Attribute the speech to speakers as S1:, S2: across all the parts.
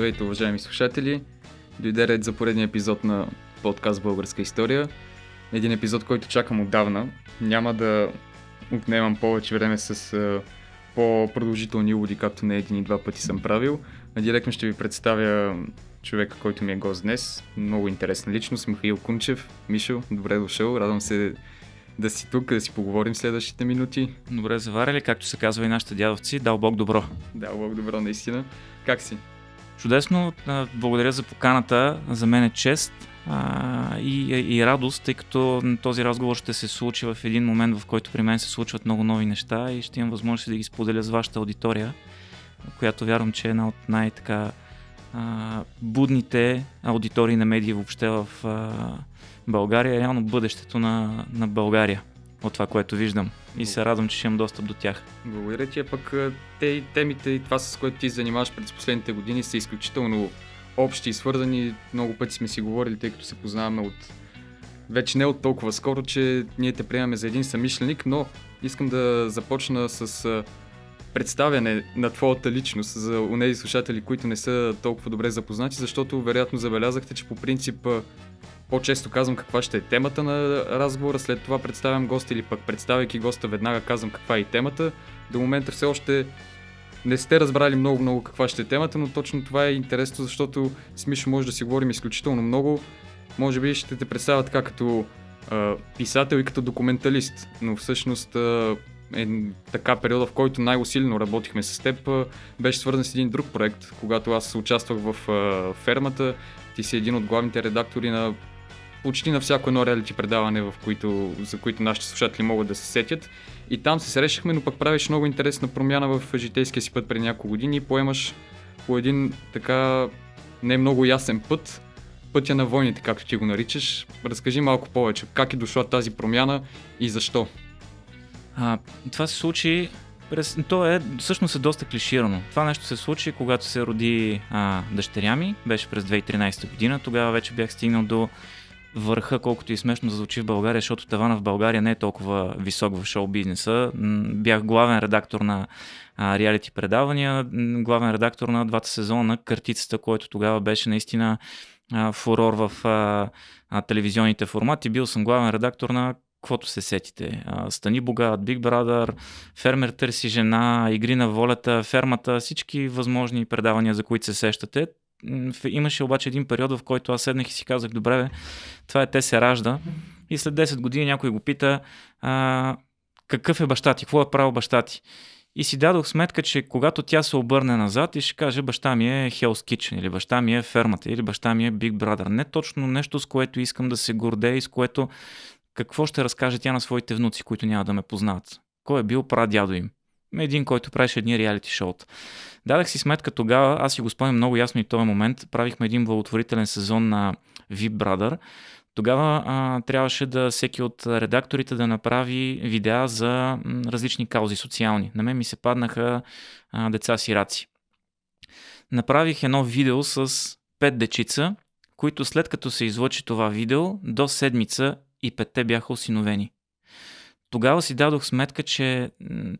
S1: Здравейте, уважаеми слушатели! Дойде ред за поредния епизод на подкаст Българска история. Един епизод, който чакам отдавна. Няма да отнемам повече време с по-продължителни уводи, както не един и два пъти съм правил. А директно ще ви представя човека, който ми е гост днес. Много интересна личност, Михаил Кунчев. Мишо, добре дошъл. Радвам се да си тук, да си поговорим следващите минути.
S2: Добре заваряли, както се казва и нашите дядовци. Дал Бог добро.
S1: Дал Бог добро, наистина. Как си?
S2: Чудесно, благодаря за поканата. За мен е чест а, и, и радост, тъй като този разговор ще се случи в един момент, в който при мен се случват много нови неща и ще имам възможност да ги споделя с вашата аудитория, която вярвам, че е една от най-така а, будните аудитории на медии въобще в а, България, реално бъдещето на, на България от това, което виждам. И се радвам, че ще имам достъп до тях.
S1: Благодаря ти, а пък те, темите и това, с което ти занимаваш през последните години, са изключително общи и свързани. Много пъти сме си говорили, тъй като се познаваме от вече не от толкова скоро, че ние те приемаме за един самишленик, но искам да започна с представяне на твоята личност за онези слушатели, които не са толкова добре запознати, защото вероятно забелязахте, че по принцип по-често казвам каква ще е темата на разговора, след това представям гост или пък представяйки госта веднага казвам каква е и темата. До момента все още не сте разбрали много-много каква ще е темата, но точно това е интересно, защото с Мишо може да си говорим изключително много. Може би ще те представя така като а, писател и като документалист, но всъщност а, е така периода, в който най-усилено работихме с теб, а, беше свързан с един друг проект, когато аз участвах в а, фермата. Ти си един от главните редактори на почти на всяко едно реалити предаване, в които, за които нашите слушатели могат да се сетят. И там се срещахме, но пък правиш много интересна промяна в житейския си път преди няколко години и поемаш по един така не много ясен път, пътя на войните, както ти го наричаш. Разкажи малко повече, как е дошла тази промяна и защо? А, това се случи
S2: през... То е, всъщност е доста клиширано. Това нещо се случи, когато се роди а, дъщеря ми, беше през 2013 година. Тогава вече бях стигнал до върха, колкото и смешно звучи в България, защото тавана в България не е толкова висок в шоу бизнеса. Бях главен редактор на реалити предавания, главен редактор на двата сезона на картицата, който тогава беше наистина а, фурор в а, а, телевизионните формати. Бил съм главен редактор на каквото се сетите. А, Стани богат, Биг Брадър, Фермер търси жена, Игри на волята, Фермата, всички възможни предавания, за които се сещате. Имаше обаче един период, в който аз седнах и си казах, добре, бе, това е те се ражда. И след 10 години някой го пита, а, какъв е баща ти, какво е правил баща ти. И си дадох сметка, че когато тя се обърне назад и ще каже баща ми е Hell's Kitchen или баща ми е фермата или баща ми е Big Brother. Не точно нещо, с което искам да се гордея и с което какво ще разкаже тя на своите внуци, които няма да ме познават. Кой е бил прадядо им? един, който правеше едни реалити шоу. Дадах си сметка тогава, аз си го спомням много ясно и този момент, правихме един благотворителен сезон на VIP Brother. Тогава а, трябваше да всеки от редакторите да направи видеа за различни каузи социални. На мен ми се паднаха а, деца сираци. Направих едно видео с пет дечица, които след като се излъчи това видео, до седмица и петте бяха осиновени тогава си дадох сметка, че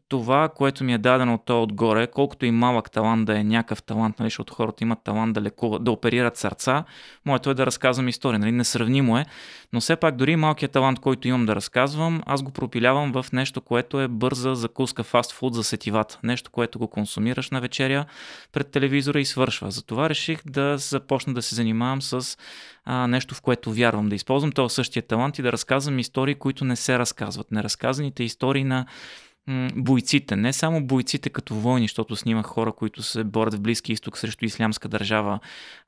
S2: това, което ми е дадено от това отгоре, колкото и малък талант да е някакъв талант, нали, защото хората имат талант да лекуват, да оперират сърца, моето е да разказвам истории, нали, несравнимо е, но все пак дори малкият талант, който имам да разказвам, аз го пропилявам в нещо, което е бърза закуска фастфуд за сетивата, нещо, което го консумираш на вечеря пред телевизора и свършва. Затова реших да започна да се занимавам с а, нещо, в което вярвам да използвам този е същия талант и да разказвам истории, които не се разказват. Неразказаните истории на бойците. Не само бойците като войни, защото снимах хора, които се борят в Близки изток срещу ислямска държава.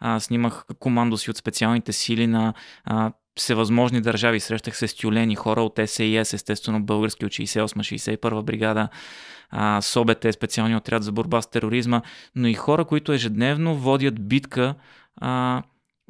S2: А, снимах командоси от специалните сили на а, всевъзможни държави. Срещах се с тюлени хора от САИС, естествено български от 68-61 бригада, а, е специалния отряд за борба с тероризма, но и хора, които ежедневно водят битка а,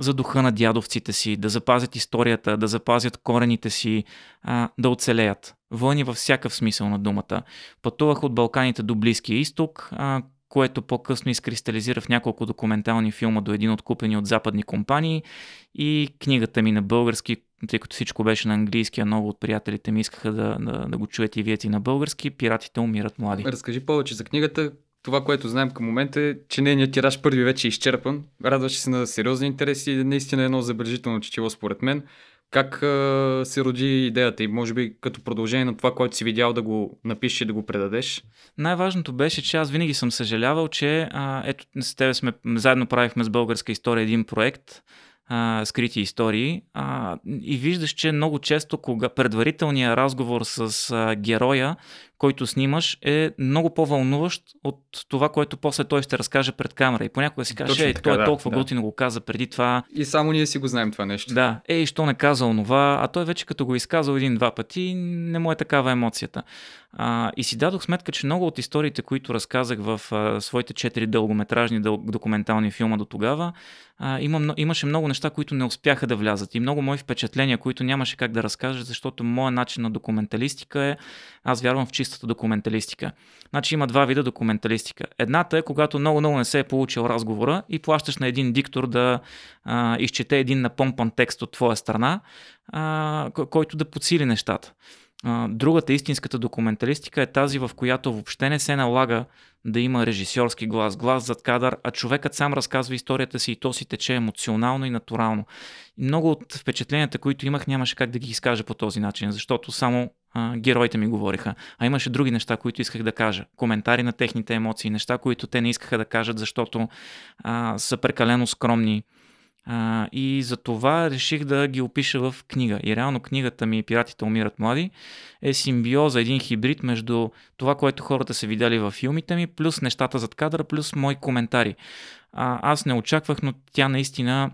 S2: за духа на дядовците си, да запазят историята, да запазят корените си, а, да оцелеят. Войни във всякакъв смисъл на думата. Пътувах от Балканите до Близкия изток, а, което по-късно изкристализира в няколко документални филма до един от купени от западни компании и книгата ми на български, тъй като всичко беше на английски, а много от приятелите ми искаха да, да, да го чуете и вие ти на български, Пиратите умират млади. Разкажи
S1: повече за книгата, това, което знаем към момента е, че нейният тираж първи вече е изчерпан. Радваше се на сериозни интереси и наистина е едно забележително четило според мен. Как се роди идеята и може би като продължение на това, което си видял да го напишеш и да го предадеш? Най-важното беше,
S2: че аз винаги съм съжалявал, че а, ето с тебе сме, заедно правихме с българска история един проект, а, скрити истории а, и виждаш, че много често кога предварителният разговор с а, героя който снимаш, е много по-вълнуващ от това, което после той ще разкаже пред камера. И понякога си каже, ей, той е толкова да. готино го каза преди това. И само ние си го знаем това нещо. Да, ей, що не каза онова, а той вече като го е изказал един-два пъти, не му е такава емоцията. А, и си дадох сметка, че много от историите, които разказах в а, своите четири дългометражни дъл... документални филма до тогава, а, има, имаше много неща, които не успяха да влязат и много мои впечатления, които нямаше как да разкажа, защото моят начин на документалистика е, аз вярвам в чист чистата документалистика. Значи има два вида документалистика. Едната е когато много-много не се е получил разговора и плащаш на един диктор да а, изчете един напомпан текст от твоя страна, а, който да подсили нещата. А, другата истинската документалистика е тази, в която въобще не се налага да има режисьорски глас, глас зад кадър, а човекът сам разказва историята си и то си тече емоционално и натурално. много от впечатленията, които имах, нямаше как да ги изкажа по този начин, защото само а, героите ми говориха. А имаше други неща, които исках да кажа. Коментари на техните емоции, неща, които те не искаха да кажат, защото а, са прекалено скромни. А, и за това реших да ги опиша в книга. И реално книгата ми Пиратите умират млади е симбиоза, един хибрид между това, което хората са видяли във филмите ми, плюс нещата зад кадра, плюс мои коментари. А, аз не очаквах, но тя наистина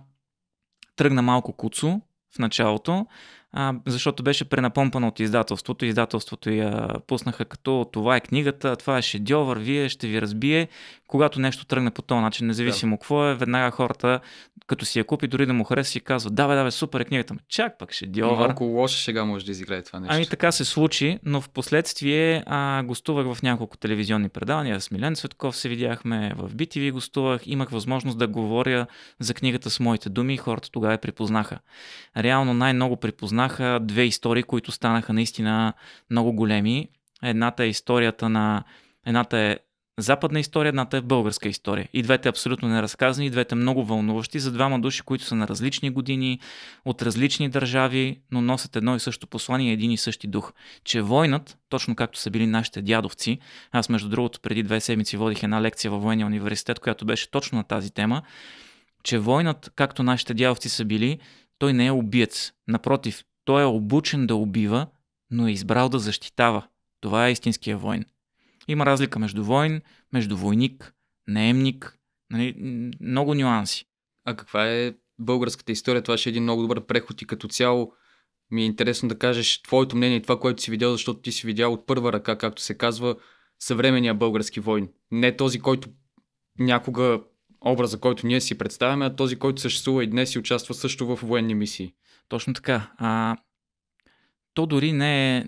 S2: тръгна малко куцо в началото, а, защото беше пренапомпана от издателството. Издателството я пуснаха като това е книгата, това е шедьовър, вие ще ви разбие. Когато нещо тръгне по този начин, независимо да. какво е, веднага хората, като си я купи, дори да му хареса, си казва, да, бе, да, супер е книгата. Ме, чак
S1: пък шедьовър. Малко лошо сега може да изиграе това нещо. Ами
S2: така се случи, но в последствие а, гостувах в няколко телевизионни предавания. С Милен Светков се видяхме, в BTV гостувах, имах възможност да говоря за книгата с моите думи и хората тогава я припознаха. Реално най-много припознаха запознаха две истории, които станаха наистина много големи. Едната е историята на... Едната е западна история, едната е българска история. И двете е абсолютно неразказани, и двете е много вълнуващи за двама души, които са на различни години, от различни държави, но носят едно и също послание, един и същи дух. Че войнат, точно както са били нашите дядовци, аз между другото преди две седмици водих една лекция във военния университет, която беше точно на тази тема, че войнат, както нашите дядовци са били, той не е убиец. Напротив, той е обучен да убива, но е избрал да защитава. Това е истинския войн. Има разлика между войн, между войник, наемник, нали, много
S1: нюанси. А каква е българската история? Това ще е един много добър преход и като цяло ми е интересно да кажеш твоето мнение и това, което си видял, защото ти си видял от първа ръка, както се казва, съвременния български войн. Не този, който някога образа, който ние си представяме, а този, който съществува и днес и участва също в военни мисии. Точно така. А, то
S2: дори не е,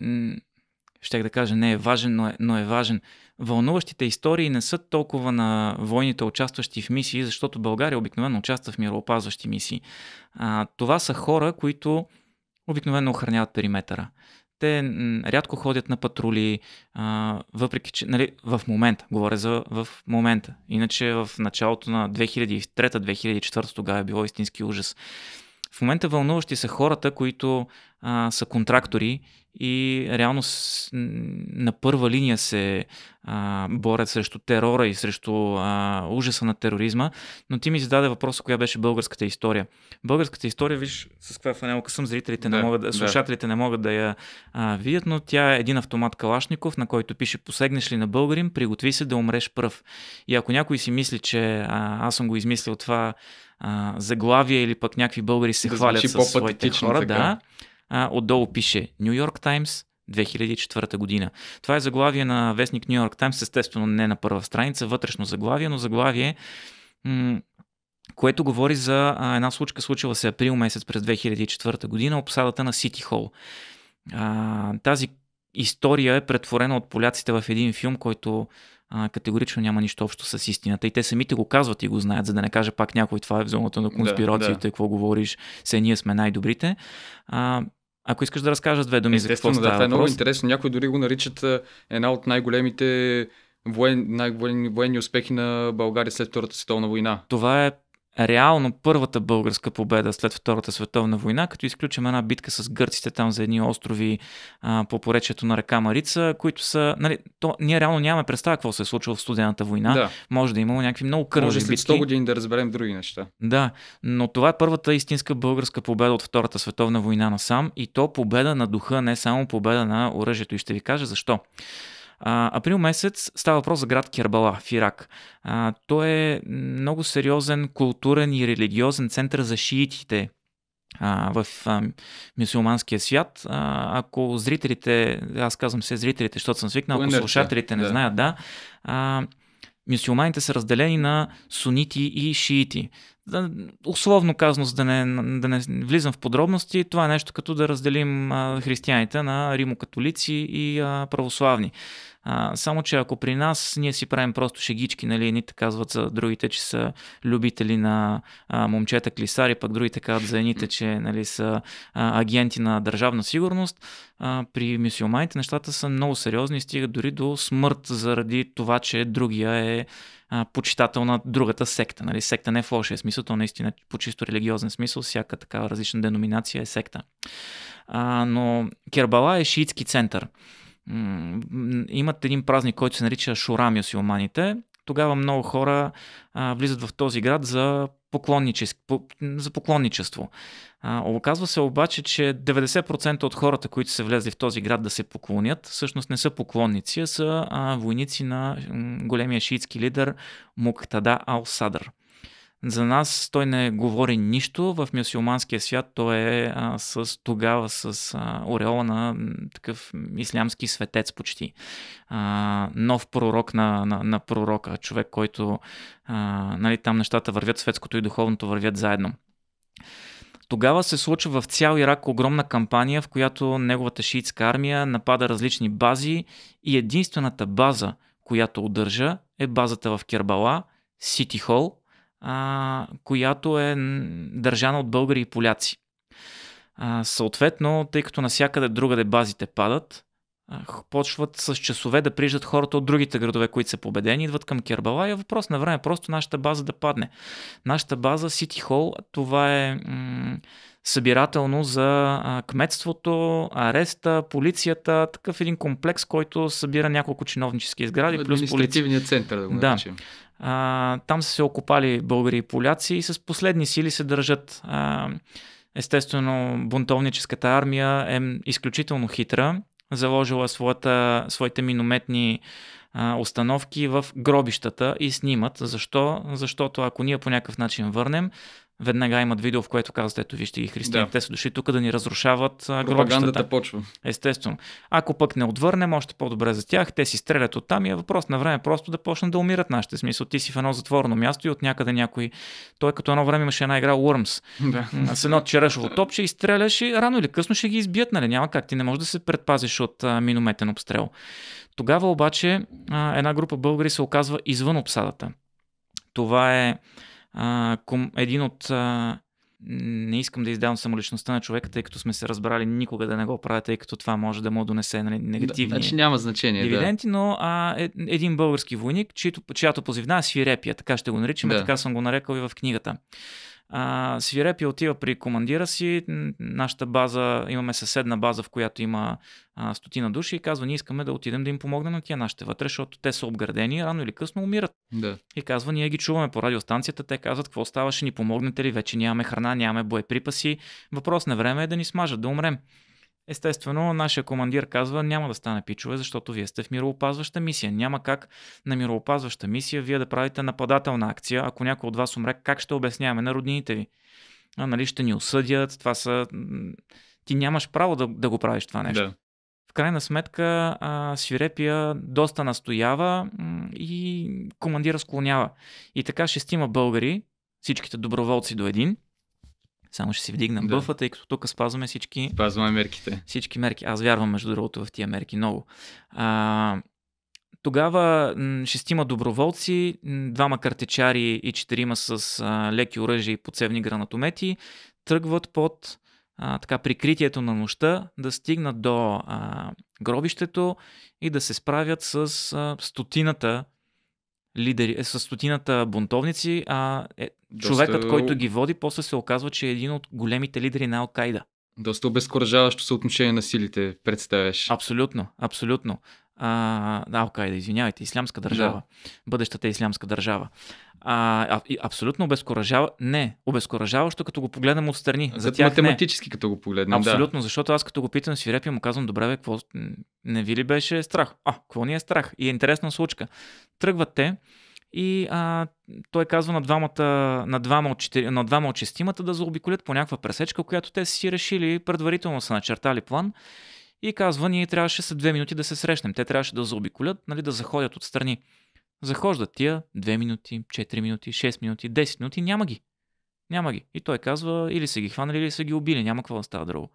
S2: Ще да кажа, не е важен, но е, но е важен. Вълнуващите истории не са толкова на войните, участващи в мисии, защото България обикновено участва в мироопазващи мисии. А, това са хора, които обикновено охраняват периметъра. Те рядко ходят на патрули, а, въпреки че нали, в момента, говоря за в момента. Иначе в началото на 2003-2004 тогава е било истински ужас. В момента вълнуващи са хората, които а, са контрактори и реално с, на първа линия се а, борят срещу терора и срещу а, ужаса на тероризма. Но ти ми зададе въпроса, коя беше българската история. Българската история, виж с каква фанелка съм, зрителите да, не могат, да. слушателите не могат да я а, видят, но тя е един автомат Калашников, на който пише посегнеш ли на българин, приготви се да умреш пръв. И ако някой си мисли, че а, аз съм го измислил това а, заглавие или пък някакви българи се да хвалят с своите хора, така. да, а, отдолу пише Нью Йорк Таймс, 2004 година. Това е заглавие на вестник Нью Йорк Таймс, естествено не на първа страница, вътрешно заглавие, но заглавие, м- което говори за а, една случка, случила се април месец през 2004 година, обсадата на Сити Хол. тази история е претворена от поляците в един филм, който а, категорично няма нищо общо с истината. И те самите го казват и го знаят, за да не каже пак някой това е в зоната на конспирациите, да, да. какво говориш, се ние сме най-добрите. А, ако искаш да разкажеш две думи Естествено, за какво да, става това е много интересно.
S1: Някои дори го наричат е, една от най-големите воен, най-военни успехи на България след Втората световна война. Това е реално първата
S2: българска победа след Втората световна война, като изключим една битка с гърците там за едни острови а, по поречието на река Марица, които са... Нали, то, ние реално нямаме представа какво се е случило в студената война. Да. Може да е имало някакви много кръвни Може след 100 битки.
S1: години да разберем други неща. Да, но
S2: това е първата истинска българска победа от Втората световна война насам и то победа на духа, не само победа на оръжието. И ще ви кажа защо. А, април месец става въпрос за град Кербала в Ирак. А, той е много сериозен културен и религиозен център за шиитите в мюсюлманския свят. А, ако зрителите, аз казвам се зрителите, защото съм свикнал, ако слушателите не да. знаят, да, а, мюсюлманите са разделени на сунити и шиити. условно казано, за да не, да не влизам в подробности, това е нещо като да разделим християните на римокатолици и православни. А, само, че ако при нас ние си правим просто шегички, нали, едните казват за другите, че са любители на а, момчета клисари, пък другите казват за едните, че нали, са а, агенти на държавна сигурност, а, при мюсюлманите нещата са много сериозни и стигат дори до смърт заради това, че другия е почитател на другата секта. Нали? Секта не е в лошия смисъл, то наистина е по чисто религиозен смисъл, всяка такава различна деноминация е секта. А, но Кербала е шиитски център имат един празник, който се нарича Шурам Силманите. Тогава много хора а, влизат в този град за, по, за поклонничество. А, оказва се обаче, че 90% от хората, които са влезли в този град да се поклонят, всъщност не са поклонници, а са а, войници на големия шиитски лидер Муктада Ал-Садър. За нас той не говори нищо. В мюсюлманския свят той е а, с тогава с а, ореола на такъв ислямски светец почти. А, нов пророк на, на, на пророка, човек, който а, нали, там нещата вървят, светското и духовното вървят заедно. Тогава се случва в цял Ирак огромна кампания, в която неговата шиитска армия напада различни бази и единствената база, която удържа, е базата в Кербала, Сити Хол – а, която е държана от българи и поляци. А, съответно, тъй като насякъде другаде базите падат, а, почват с часове да приждат хората от другите градове, които са победени, идват към Кербала и е въпрос на време просто нашата база да падне. Нашата база Сити Хол, това е м- събирателно за кметството, ареста, полицията, такъв един комплекс, който събира няколко чиновнически сгради. Административният център, да го наречем. Да. А, там са се окопали българи и поляци и с последни сили се държат. А, естествено, бунтовническата армия е изключително хитра, заложила своята, своите минометни а, установки в гробищата и снимат. Защо? Защото ако ние по някакъв начин върнем, веднага имат видео, в което казват, ето вижте ги християни, да. те са дошли тук да ни разрушават гробищата. Пропагандата почва. Естествено. Ако пък не отвърнем, още по-добре за тях, те си стрелят оттам и е въпрос на време просто да почнат да умират нашите. Смисъл, ти си в едно затворено място и от някъде някой. Той като едно време имаше една игра Worms. Да. С едно черешово топче и стреляш и рано или късно ще ги избият, нали? Няма как. Ти не можеш да се предпазиш от минометен обстрел. Тогава обаче една група българи се оказва извън обсадата. Това е а, ком, един от... А, не искам да издавам самоличността на човека, тъй като сме се разбрали никога да не го правя, тъй като това може да му донесе нали, негативни значи няма значение, дивиденти, да. но а, е, един български войник, чието, чиято позивна е свирепия, така ще го наричаме, да. така съм го нарекал и в книгата. А, Свирепи отива при командира си, нашата база, имаме съседна база, в която има а, стотина души и казва, ние искаме да отидем да им помогнем на тия нашите вътре, защото те са обградени, рано или късно умират. Да. И казва, ние ги чуваме по радиостанцията, те казват, какво става, ще ни помогнете ли, вече нямаме храна, нямаме боеприпаси, въпрос на време е да ни смажат, да умрем. Естествено, нашия командир казва, няма да стане пичове, защото вие сте в мироопазваща мисия. Няма как на мироопазваща мисия вие да правите нападателна акция. Ако някой от вас умре, как ще обясняваме на роднините ви? А, нали, ще ни осъдят, това са... Ти нямаш право да, да го правиш това нещо. Да. В крайна сметка, а, Свирепия доста настоява и командира склонява. И така шестима българи, всичките доброволци до един – само ще си вдигна да. бъфа, тъй като тук спазваме всички... Спазваме мерките. Всички мерки. Аз вярвам, между другото, в тия мерки много. А, тогава шестима доброволци, двама картечари и четирима с а, леки оръжия и подсевни гранатомети тръгват под а, така, прикритието на нощта да стигнат до а, гробището и да се справят с а, стотината лидери, е, с стотината бунтовници, а е, Доста... човекът, който ги води, после се оказва, че е един от големите лидери на Ал-Кайда. Доста обезкуражаващо съотношение на силите представяш. Абсолютно, абсолютно а, Алкайда, извинявайте, Ислямска държава. Да. Бъдещата е Ислямска държава. А, а, и абсолютно обезкуражава. Не, обезкуражаващо, като го погледнем отстрани. За тях, математически, не. като го погледнем. Абсолютно, да. защото аз като го питам свирепи, му казвам, добре, бе, какво... не ви ли беше страх? А, какво ни е страх? И е интересна случка. Тръгват те и а, той казва на двамата, на двама, от четири, на двама от шестимата да заобиколят по някаква пресечка, която те си решили предварително са начертали план и казва, ние трябваше след две минути да се срещнем. Те трябваше да заобиколят, нали, да заходят отстрани. Захождат тия 2 минути, 4 минути, 6 минути, 10 минути, няма ги. Няма ги. И той казва, или са ги хванали, или са ги убили, няма какво да става друго.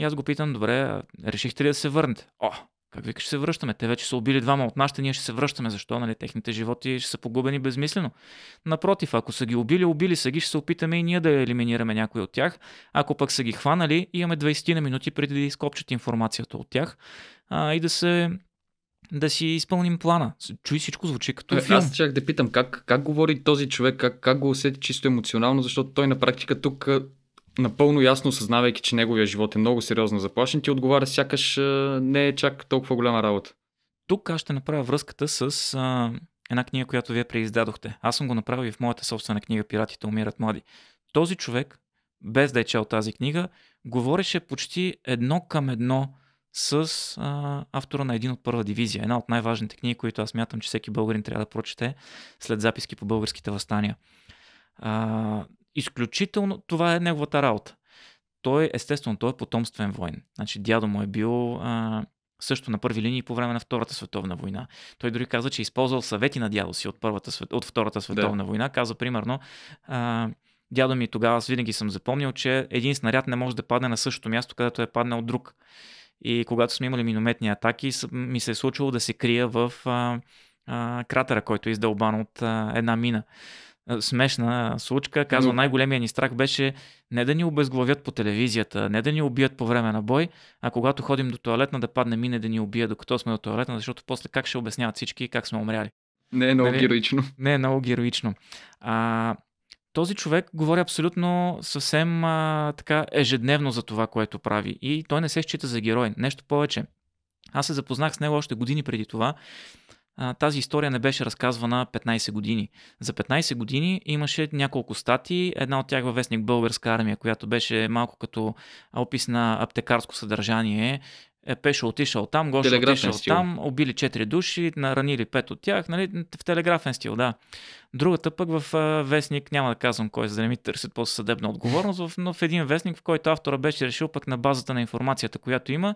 S2: И аз го питам, добре, решихте ли да се върнете? О, как вика, ще се връщаме? Те вече са убили двама от нашите, ние ще се връщаме. Защо? Нали? Техните животи ще са погубени безмислено. Напротив, ако са ги убили, убили са ги, ще се опитаме и ние да елиминираме някой от тях. Ако пък са ги хванали, имаме 20 на минути преди да изкопчат информацията от тях а, и да се да си изпълним плана. Чуй всичко звучи като е. филм. Аз
S1: чак да питам как, как говори този човек, как, как го усети чисто емоционално, защото той на практика тук напълно ясно осъзнавайки, че неговия живот е много сериозно заплашен, ти отговаря сякаш не е чак толкова голяма работа.
S2: Тук аз ще направя връзката с а, една книга, която вие преиздадохте. Аз съм го направил и в моята собствена книга Пиратите умират млади. Този човек, без да е чел тази книга, говореше почти едно към едно с а, автора на един от първа дивизия. Една от най-важните книги, които аз мятам, че всеки българин трябва да прочете след записки по българските възстания. А, изключително, това е неговата работа. Той, естествено, той е потомствен воин. Значи, дядо му е бил а, също на първи линии по време на Втората световна война. Той дори каза, че е използвал съвети на дядо си от, първата, от Втората световна да. война. Каза, примерно, а, дядо ми тогава, аз винаги съм запомнил, че един снаряд не може да падне на същото място, където е паднал друг. И когато сме имали минометни атаки, ми се е случило да се крия в а, а, кратера, който е издълбан от а, една мина смешна случка. Казва, най-големия ни страх беше не да ни обезглавят по телевизията, не да ни убият по време на бой, а когато ходим до туалетна да падне мине да ни убие докато сме до туалетна, защото после как ще обясняват всички как сме умряли. Не е много нали? героично. Не е много героично. А, този човек говори абсолютно съвсем а, така ежедневно за това, което прави. И той не се счита за герой. Нещо повече. Аз се запознах с него още години преди това тази история не беше разказвана 15 години. За 15 години имаше няколко статии, една от тях във вестник Българска армия, която беше малко като опис на аптекарско съдържание, е пешо отишъл там, Гошо отишъл стил. там, убили 4 души, наранили 5 от тях, нали, в телеграфен стил, да. Другата пък в вестник, няма да казвам кой, е, за да не ми търсят по съдебна отговорност, но в един вестник, в който автора беше решил пък на базата на информацията, която има,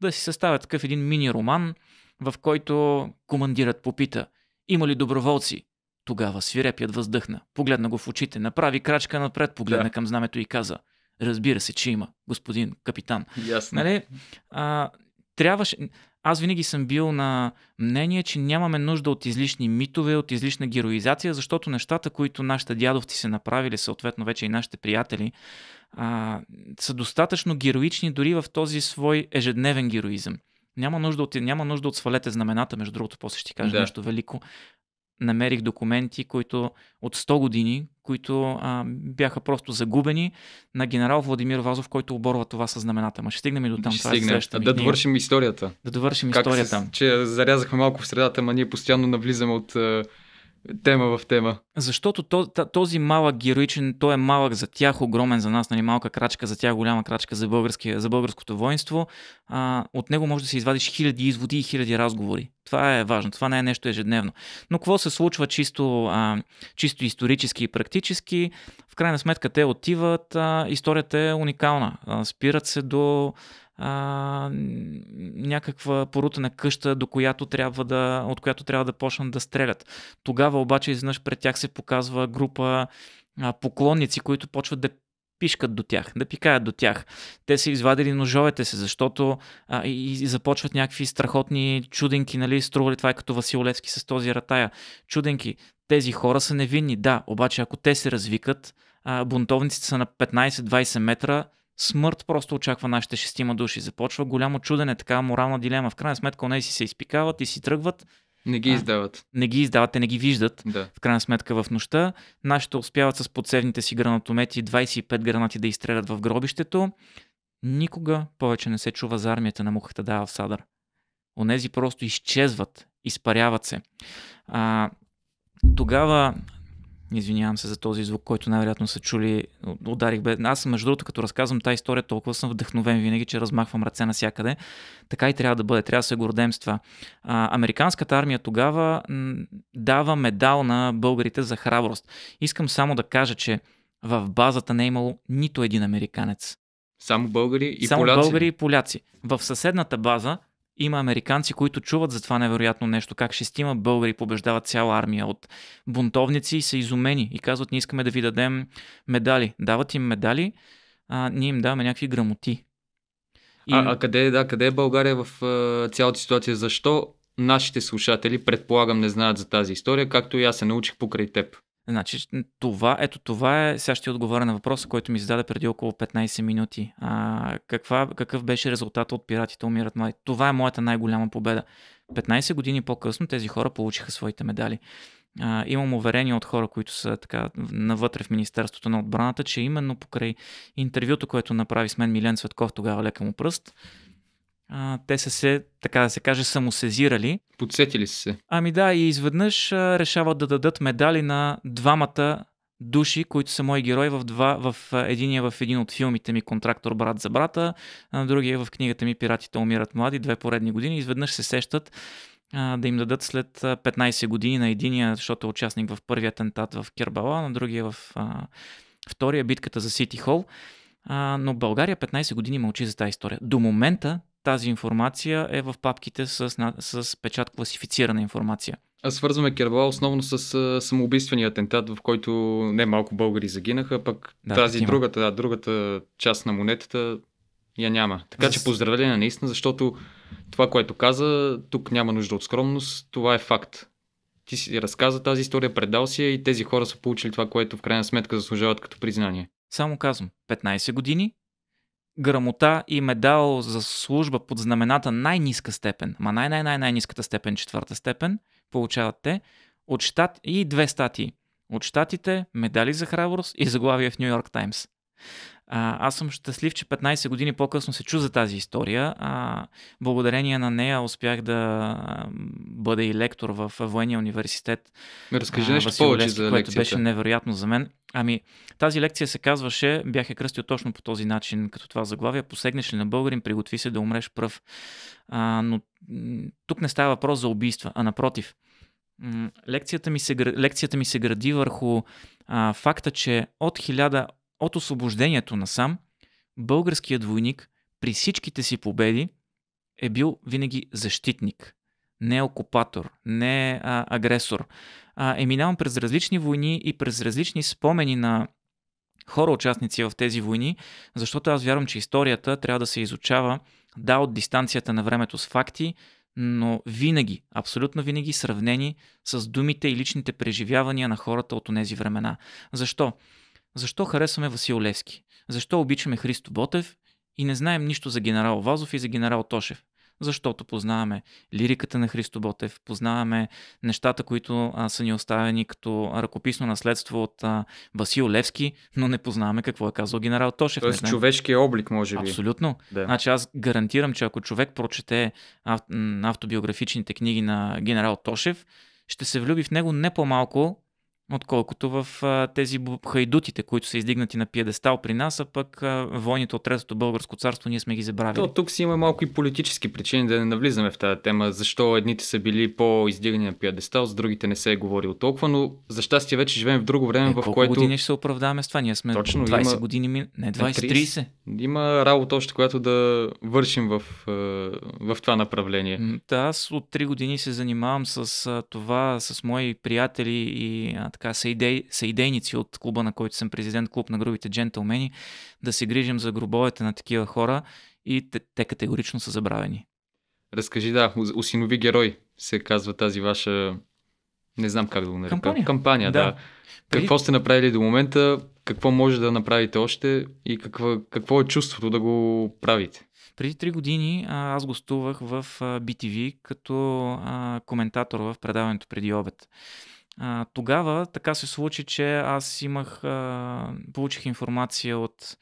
S2: да си съставя такъв един мини роман, в който командират попита има ли доброволци. Тогава свирепият въздъхна, погледна го в очите, направи крачка напред, погледна да. към знамето и каза Разбира се, че има, господин капитан. Ясно. Нали? А, трябваше... Аз винаги съм бил на мнение, че нямаме нужда от излишни митове, от излишна героизация, защото нещата, които нашите дядовци са направили, съответно вече и нашите приятели, а, са достатъчно героични дори в този свой ежедневен героизъм. Няма нужда от, няма нужда от свалете знамената, между другото, после ще ти кажа да. нещо велико. Намерих документи, които от 100 години, които а, бяха просто загубени на генерал Владимир Вазов, който оборва това с знамената. Ма ще стигнем и до там. Ще това стигне. Е да довършим
S1: историята. Да довършим как историята. Се, че зарязахме малко в средата, ма ние постоянно навлизаме от тема в тема. Защото този малък героичен, той е малък за тях,
S2: огромен за нас, нали, малка крачка за тях, голяма крачка за, български, за българското воинство. А, от него може да се извадиш хиляди изводи и хиляди разговори. Това е важно, това не е нещо ежедневно. Но какво се случва чисто, а, чисто исторически и практически? В крайна сметка те отиват, а, историята е уникална. А, спират се до а, някаква порутена къща, до която трябва да, от която трябва да почнат да стрелят. Тогава обаче изведнъж пред тях се показва група а, поклонници, които почват да пишкат до тях, да пикаят до тях. Те са извадили ножовете си, защото а, и, и започват някакви страхотни чуденки, нали, стрували това е като Василевски с този ратая. Чуденки, тези хора са невинни, да, обаче ако те се развикат, а, бунтовниците са на 15-20 метра, смърт просто очаква нашите шестима души. Започва голямо чудене, така морална дилема. В крайна сметка, онези си се изпикават и си тръгват. Не ги издават. А, не ги издават, те не ги виждат. Да. В крайна сметка в нощта. Нашите успяват с подсевните си гранатомети 25 гранати да изстрелят в гробището. Никога повече не се чува за армията на мухата дава в Садър. Онези просто изчезват, изпаряват се. А, тогава Извинявам се за този звук, който най-вероятно са чули. Ударих бе. Аз, между другото, като разказвам тази история, толкова съм вдъхновен винаги, че размахвам ръце навсякъде. Така и трябва да бъде. Трябва да се гордем с това. А, американската армия тогава м- дава медал на българите за храброст. Искам само да кажа, че в базата не е имало нито един американец. Само българи и Само поляци. българи и поляци. В съседната база има американци, които чуват за това невероятно нещо, как шестима българи побеждават цяла армия от бунтовници и са изумени и казват, ние искаме да ви дадем медали. Дават им медали, а ние им даваме някакви грамоти.
S1: И... А, а къде, да, къде е България в а, цялата ситуация? Защо нашите слушатели, предполагам, не знаят за тази история, както и аз се научих покрай теб? Значи, това, ето това е, сега ще отговоря на въпроса,
S2: който ми зададе преди около 15 минути. А, каква, какъв беше резултат от пиратите умират млади? Това е моята най-голяма победа. 15 години по-късно тези хора получиха своите медали. А, имам уверение от хора, които са така навътре в Министерството на отбраната, че именно покрай интервюто, което направи с мен Милен Цветков, тогава лека му пръст, а, те са се, така да се каже, самосезирали. Подсетили са се. Ами да, и изведнъж а, решават да дадат медали на двамата души, които са мои герои в, два, в единия в един от филмите ми Контрактор брат за брата, а на другия в книгата ми Пиратите умират млади, две поредни години. Изведнъж се сещат а, да им дадат след 15 години на единия, защото е участник в първия атентат в Кербала, на другия в а, втория битката за Сити Хол. А, но България 15 години мълчи за тази история. До момента тази информация е в папките с, с печат класифицирана информация.
S1: А свързваме Кербала основно с самоубийствения атентат, в който не малко българи загинаха, пък да, тази да, другата, да, другата част на монетата я няма. Така Аз... че поздравления наистина, защото това, което каза, тук няма нужда от скромност, това е факт. Ти си разказа тази история, предал си я и тези хора са получили това, което в крайна сметка заслужават като признание. Само
S2: казвам, 15 години грамота и медал за служба под знамената най-ниска степен, ма най-най-най-най-ниската степен, четвърта степен, получават те от щат и две статии. От щатите, медали за храброст и заглавия в Нью Йорк Таймс. А, аз съм щастлив, че 15 години по-късно се чу за тази история. А, благодарение на нея успях да бъда и лектор в военния университет. Разкажи нещо повече Лески, за което беше невероятно за мен. Ами, тази лекция се казваше, бях е кръстил точно по този начин, като това заглавие. Посегнеш ли на българин, приготви се да умреш пръв. А, но тук не става въпрос за убийства, а напротив. Лекцията ми се, лекцията ми се гради върху а, факта, че от 1000 от освобождението насам, българският войник при всичките си победи е бил винаги защитник, не окупатор, не а, агресор. А, е минавам през различни войни и през различни спомени на хора, участници в тези войни, защото аз вярвам, че историята трябва да се изучава, да, от дистанцията на времето с факти, но винаги, абсолютно винаги сравнени с думите и личните преживявания на хората от тези времена. Защо? защо харесваме Васил Левски, защо обичаме Христо Ботев и не знаем нищо за генерал Вазов и за генерал Тошев. Защото познаваме лириката на Христо Ботев, познаваме нещата, които а, са ни оставени като ръкописно наследство от а, Васил Левски, но не познаваме какво е казал генерал Тошев. Тоест човешкия облик, може би. Абсолютно. Да. Значи аз гарантирам, че ако човек прочете автобиографичните книги на генерал Тошев, ще се влюби в него не по-малко, отколкото в а, тези хайдутите, които са издигнати на пиедестал при нас, а пък а, войните от Третото българско царство ние сме ги забравили. То
S1: тук си има малко и политически причини да не навлизаме в тази тема, защо едните са били по-издигани на пиедестал, с другите не се е говорило толкова, но за щастие вече живеем в друго време, е, в колко което... години
S2: ще се оправдаваме с това? Ние сме Точно, 20 има... години, ми... не 20, 30.
S1: Има работа още, която да вършим в, в това направление. Да,
S2: аз от 3 години се занимавам с това, с мои приятели и така съидей, съидейници от клуба, на който съм президент, клуб на грубите джентълмени, да се грижим за гробовете на такива хора и те, те категорично са забравени.
S1: Разкажи, да, осинови герой се казва тази ваша, не знам как да го нарека, кампания, кампания да. да. Какво сте направили до момента, какво може да направите още и какво, какво е чувството да го правите? Преди три години а, аз гостувах
S2: в а, BTV като а, коментатор в предаването преди обед. А, тогава така се случи, че аз имах, а, получих информация от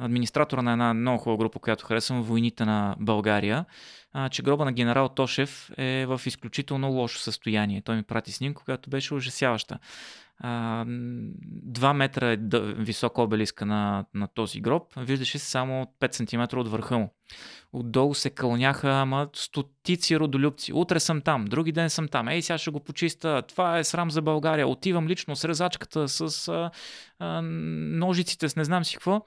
S2: администратора на една много хубава група, която харесвам, Войните на България, а, че гроба на генерал Тошев е в изключително лошо състояние. Той ми прати снимка, която беше ужасяваща. 2 метра е висок обелиска на, на този гроб, виждаше се само 5 см от върха му. Отдолу се кълняха ама стотици родолюбци. Утре съм там, други ден съм там. Ей, сега ще го почиста. Това е срам за България. Отивам лично с резачката, с а, а, ножиците, с не знам си какво.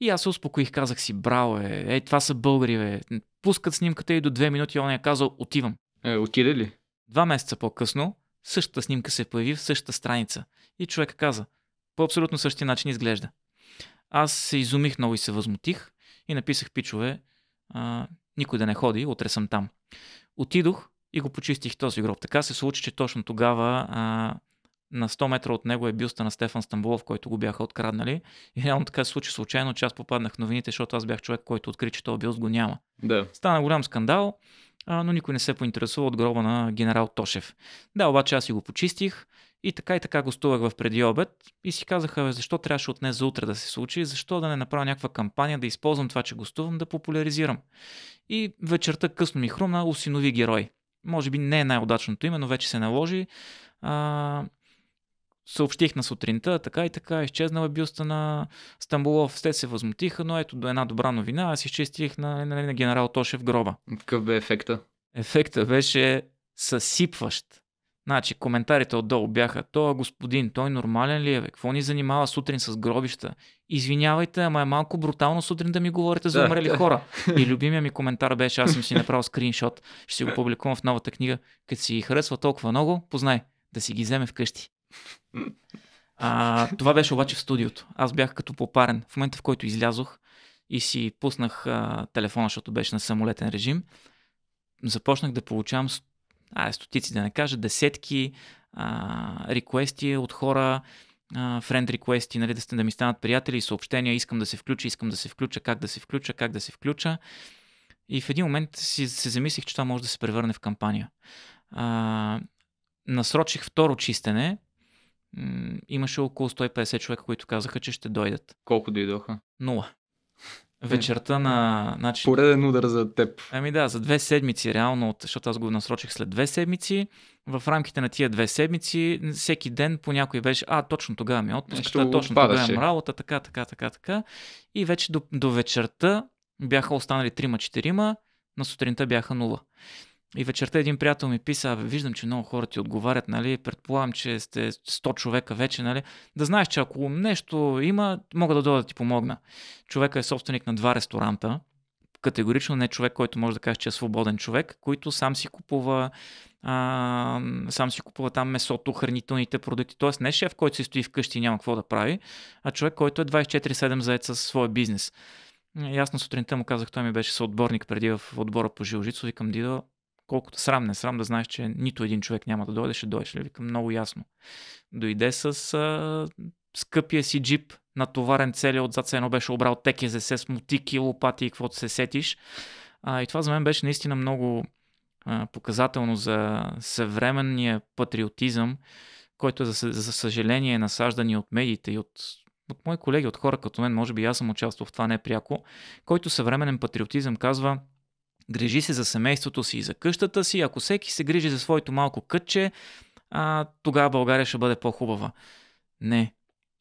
S2: И аз се успокоих, казах си, браво, е, е това са българи, бе. Пускат снимката и до 2 минути он е казал, отивам. Е, отиде ли? Два месеца по-късно Същата снимка се появи в същата страница. И човек каза, по абсолютно същия начин изглежда. Аз се изумих много и се възмутих и написах пичове, а, никой да не ходи, утре съм там. Отидох и го почистих този гроб. Така се случи, че точно тогава а, на 100 метра от него е бюста на Стефан Стамбулов, който го бяха откраднали. И реално така се случи случайно, че аз попаднах в новините, защото аз бях човек, който откри, че този бюст го няма. Да. Стана голям скандал а, но никой не се поинтересува от гроба на генерал Тошев. Да, обаче аз си го почистих и така и така гостувах в преди обед и си казаха, защо трябваше отнес за утре да се случи, защо да не направя някаква кампания, да използвам това, че гостувам, да популяризирам. И вечерта късно ми хрумна, осинови герой. Може би не е най-удачното име, но вече се наложи. А, съобщих на сутринта, така и така, изчезнала е бюста на Стамбулов. Те се възмутиха, но ето до една добра новина, аз изчистих на, на, нали, на генерал Тошев гроба. Какъв бе ефекта? Ефекта беше съсипващ. Значи, коментарите отдолу бяха, то господин, той нормален ли е, бе? Какво ни занимава сутрин с гробища? Извинявайте, ама е малко брутално сутрин да ми говорите за умрели да, хора. И любимия ми коментар беше, аз съм си направил скриншот, ще си го публикувам в новата книга. Като си ги харесва толкова много, познай, да си ги вземе вкъщи. А, това беше обаче в студиото. Аз бях като попарен. В момента, в който излязох и си пуснах а, телефона, защото беше на самолетен режим, започнах да получавам а, стотици, да не кажа, десетки а, реквести от хора, френд реквести, нали, да, да ми станат приятели, съобщения, искам да се включа, искам да се включа, как да се включа, как да се включа. И в един момент си, се замислих, че това може да се превърне в кампания. А, насрочих второ чистене, имаше около 150 човека, които казаха, че ще дойдат. Колко дойдоха? Нула. Е, вечерта на...
S1: Значи... Пореден удар
S2: за теб. Ами да, за две седмици реално, защото аз го насрочих след две седмици. В рамките на тия две седмици, всеки ден по някой беше, а, точно тогава ми е отпуската, точно падаше. тогава ми работа, така, така, така, така. И вече до, до вечерта бяха останали 3-4, на сутринта бяха 0. И вечерта един приятел ми писа, виждам, че много хора ти отговарят, нали? предполагам, че сте 100 човека вече, нали? да знаеш, че ако нещо има, мога да дойда да ти помогна. Човека е собственик на два ресторанта, категорично не е човек, който може да каже, че е свободен човек, който сам си купува а, сам си купува там месото, хранителните продукти. Тоест не е шеф, който си стои вкъщи и няма какво да прави, а човек, който е 24-7 заед със своя бизнес. Ясно сутринта му казах, той ми беше съотборник преди в отбора по жилжицо. Викам, Дидо, колкото срам не срам да знаеш, че нито един човек няма да дойде, ще дойдеш ли? Нали? Викам много ясно. Дойде с а, скъпия си джип, натоварен целия отзад, се едно беше обрал за с мутики, лопати и каквото се сетиш. А, и това за мен беше наистина много а, показателно за съвременния патриотизъм, който за, за съжаление е насаждан и от медиите, и от от мои колеги, от хора като мен, може би аз съм участвал в това непряко, който съвременен патриотизъм казва – грижи се за семейството си и за къщата си. Ако всеки се грижи за своето малко кътче, а, тогава България ще бъде по-хубава. Не.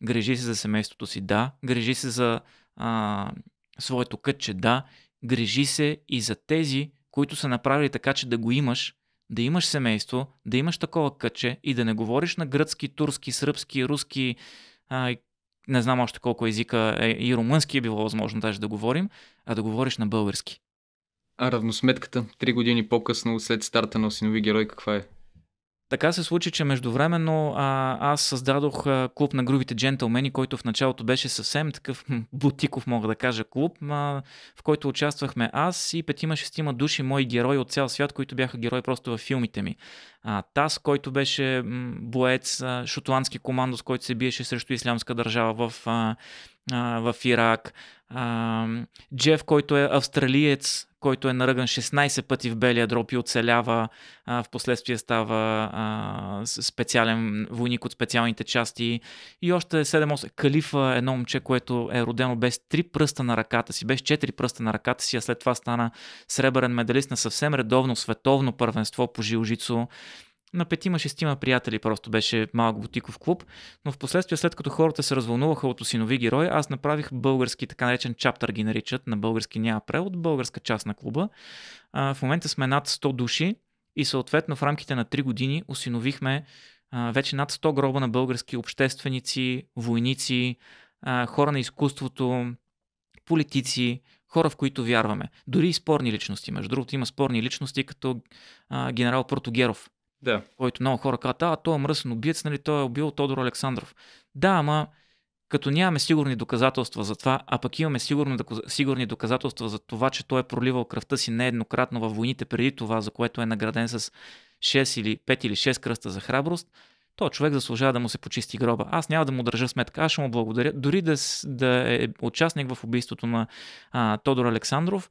S2: Грижи се за семейството си, да. Грижи се за а, своето кътче, да. Грижи се и за тези, които са направили така, че да го имаш, да имаш семейство, да имаш такова кътче и да не говориш на гръцки, турски, сръбски, руски, а, не знам още колко езика е, и румънски е било възможно даже да говорим, а да говориш на български. А равносметката, три години по-късно след старта на Осинови герой, каква е? Така се случи, че междувременно а, аз създадох а, клуб на грубите джентълмени, който в началото беше съвсем такъв бутиков, мога да кажа, клуб, а, в който участвахме аз и петима-шестима души, мои герои от цял свят, които бяха герои просто във филмите ми. А, Тас, който беше боец, а, шотландски командос, който се биеше срещу ислямска държава в, а, а, в Ирак. А, Джеф, който е австралиец, който е наръган 16 пъти в белия дроп и оцелява, в последствие става а, специален войник от специалните части и още 7-8. Калифа е едно момче, което е родено без 3 пръста на ръката си, без 4 пръста на ръката си, а след това стана сребърен медалист на съвсем редовно световно първенство по жилжицо на петима-шестима приятели просто беше малък бутиков клуб, но в последствие след като хората се развълнуваха от осинови герой, аз направих български, така наречен чаптър ги наричат, на български няма превод, българска част на клуба. А, в момента сме над 100 души и съответно в рамките на 3 години осиновихме а, вече над 100 гроба на български общественици, войници, а, хора на изкуството, политици, хора, в които вярваме. Дори и спорни личности. Между другото, има спорни личности, като а, генерал Протогеров. Да. Който много хора казват, а, той е мръсен убиец, нали, той е убил Тодор Александров. Да, ама като нямаме сигурни доказателства за това, а пък имаме сигурни, сигурни доказателства за това, че той е проливал кръвта си нееднократно във войните преди това, за което е награден с 6 или 5 или 6 кръста за храброст, то човек заслужава да му се почисти гроба. Аз няма да му държа сметка, аз ще му благодаря. Дори да, да е участник в убийството на а, Тодор Александров,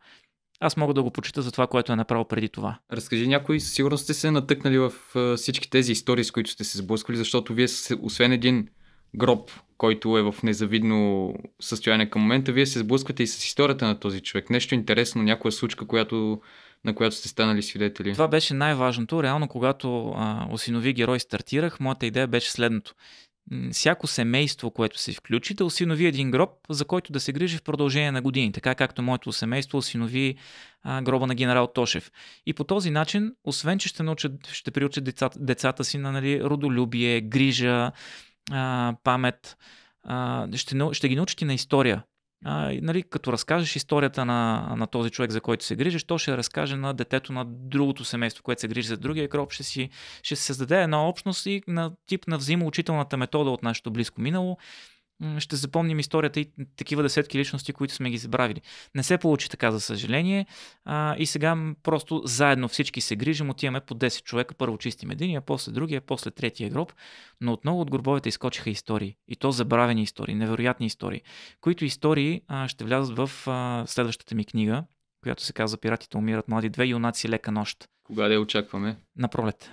S2: аз мога да го почита за това, което е направил преди това.
S1: Разкажи някой, сигурно сте се натъкнали в всички тези истории, с които сте се сблъсквали, защото вие, освен един гроб, който е в незавидно състояние към момента, вие се сблъсквате и с историята на този човек. Нещо интересно, някоя случка, която, на която сте станали свидетели. Това беше най-важното. Реално, когато а, Осинови герой
S2: стартирах, моята идея беше следното всяко семейство, което се включи, да осинови един гроб, за който да се грижи в продължение на години, така както моето семейство осинови а, гроба на генерал Тошев. И по този начин, освен че ще, научат, ще приучат децата, децата си на нали, родолюбие, грижа, а, памет, а, ще, ще ги научат и на история. А, и, нали, като разкажеш историята на, на този човек, за който се грижиш, то ще разкаже на детето на другото семейство, което се грижи за другия кроп, ще, си, ще се създаде една общност и на тип на взаимоучителната метода от нашето близко минало, ще запомним историята и такива десетки личности, които сме ги забравили. Не се получи така, за съжаление. А, и сега просто заедно всички се грижим, отиваме по 10 човека, първо чистим единия, после другия, после третия гроб. Но отново от гробовете изкочиха истории. И то забравени истории, невероятни истории, които истории а, ще влязат в а, следващата ми книга, която се казва Пиратите умират млади две юнаци лека нощ.
S1: Кога да я очакваме?
S2: На пролет.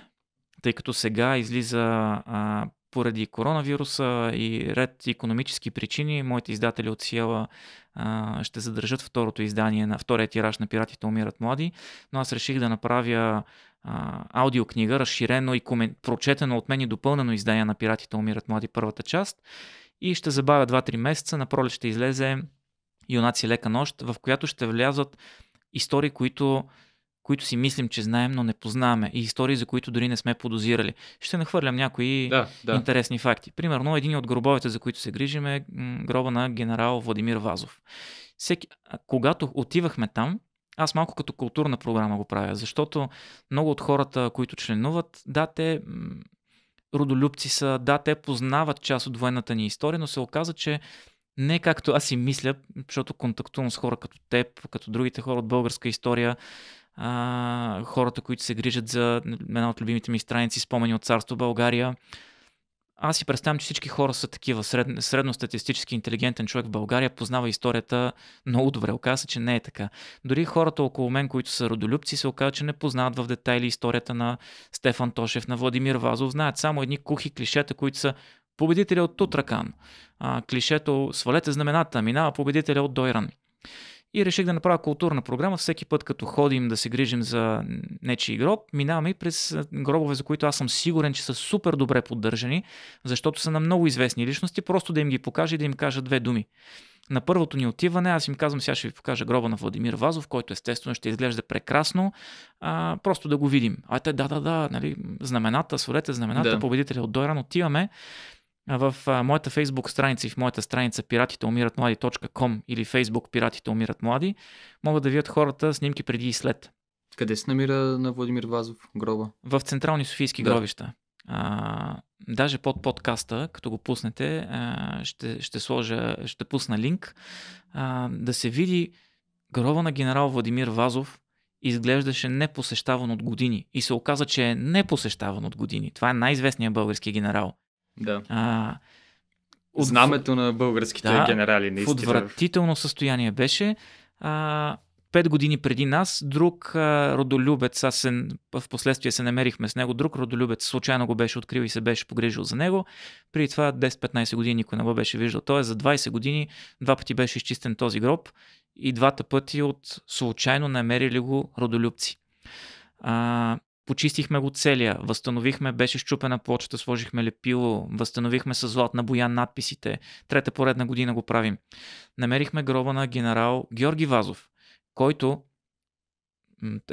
S2: Тъй като сега излиза а, поради коронавируса и ред економически причини, моите издатели от Сиела ще задържат второто издание на втория тираж на Пиратите умират млади, но аз реших да направя аудиокнига, разширено и комен... прочетено от мен и допълнено издание на Пиратите умират млади първата част и ще забавя 2-3 месеца, на пролет ще излезе Юнаци лека нощ, в която ще влязат истории, които които си мислим, че знаем, но не познаваме и истории, за които дори не сме подозирали. Ще нахвърлям някои да, да. интересни факти. Примерно, един от гробовете, за които се грижим е гроба на генерал Владимир Вазов. Всеки, когато отивахме там, аз малко като културна програма го правя, защото много от хората, които членуват, да, те родолюбци са, да, те познават част от военната ни история, но се оказа, че не както аз си мисля, защото контактувам с хора като теб, като другите хора от българска история, а, хората, които се грижат за една от любимите ми страници, спомени от Царство България. Аз си представям, че всички хора са такива. Сред, средностатистически интелигентен човек в България познава историята много добре. Оказва се, че не е така. Дори хората около мен, които са родолюбци, се оказва, че не познават в детайли историята на Стефан Тошев, на Владимир Вазов. Знаят само едни кухи клишета, които са победителя от Тутракан. А, клишето свалете знамената, минава победителя от Дойран. И реших да направя културна програма. Всеки път, като ходим да се грижим за нечи гроб, минаваме и през гробове, за които аз съм сигурен, че са супер добре поддържани, защото са на много известни личности, просто да им ги покажа и да им кажа две думи. На първото ни отиване аз им казвам, сега ще ви покажа гроба на Владимир Вазов, който естествено ще изглежда прекрасно, а, просто да го видим. А те, да, да, да, нали, знамената, свалете знамената, да. победителя от Дойран, отиваме в а, моята фейсбук страница и в моята страница пиратите умират млади.com или Facebook пиратите умират млади, могат да видят хората снимки преди и след.
S1: Къде се намира на Владимир Вазов гроба?
S2: В Централни Софийски да. гробища. А, даже под подкаста, като го пуснете, а, ще, ще, сложа, ще пусна линк а, да се види гроба на генерал Владимир Вазов, изглеждаше непосещаван от години и се оказа, че е непосещаван от години. Това е най-известният български генерал. Да. А, от... Знамето
S1: на българските да, генерали. Наистина. В
S2: отвратително състояние беше. А, пет години преди нас друг а, родолюбец, аз се, в последствие се намерихме с него, друг родолюбец случайно го беше открил и се беше погрижил за него. При това 10-15 години никой не го беше виждал. Тоест за 20 години два пъти беше изчистен този гроб и двата пъти от случайно намерили го родолюбци. А, Почистихме го целия, възстановихме, беше щупена плочата, сложихме лепило, възстановихме с златна боя надписите. Трета поредна година го правим. Намерихме гроба на генерал Георги Вазов, който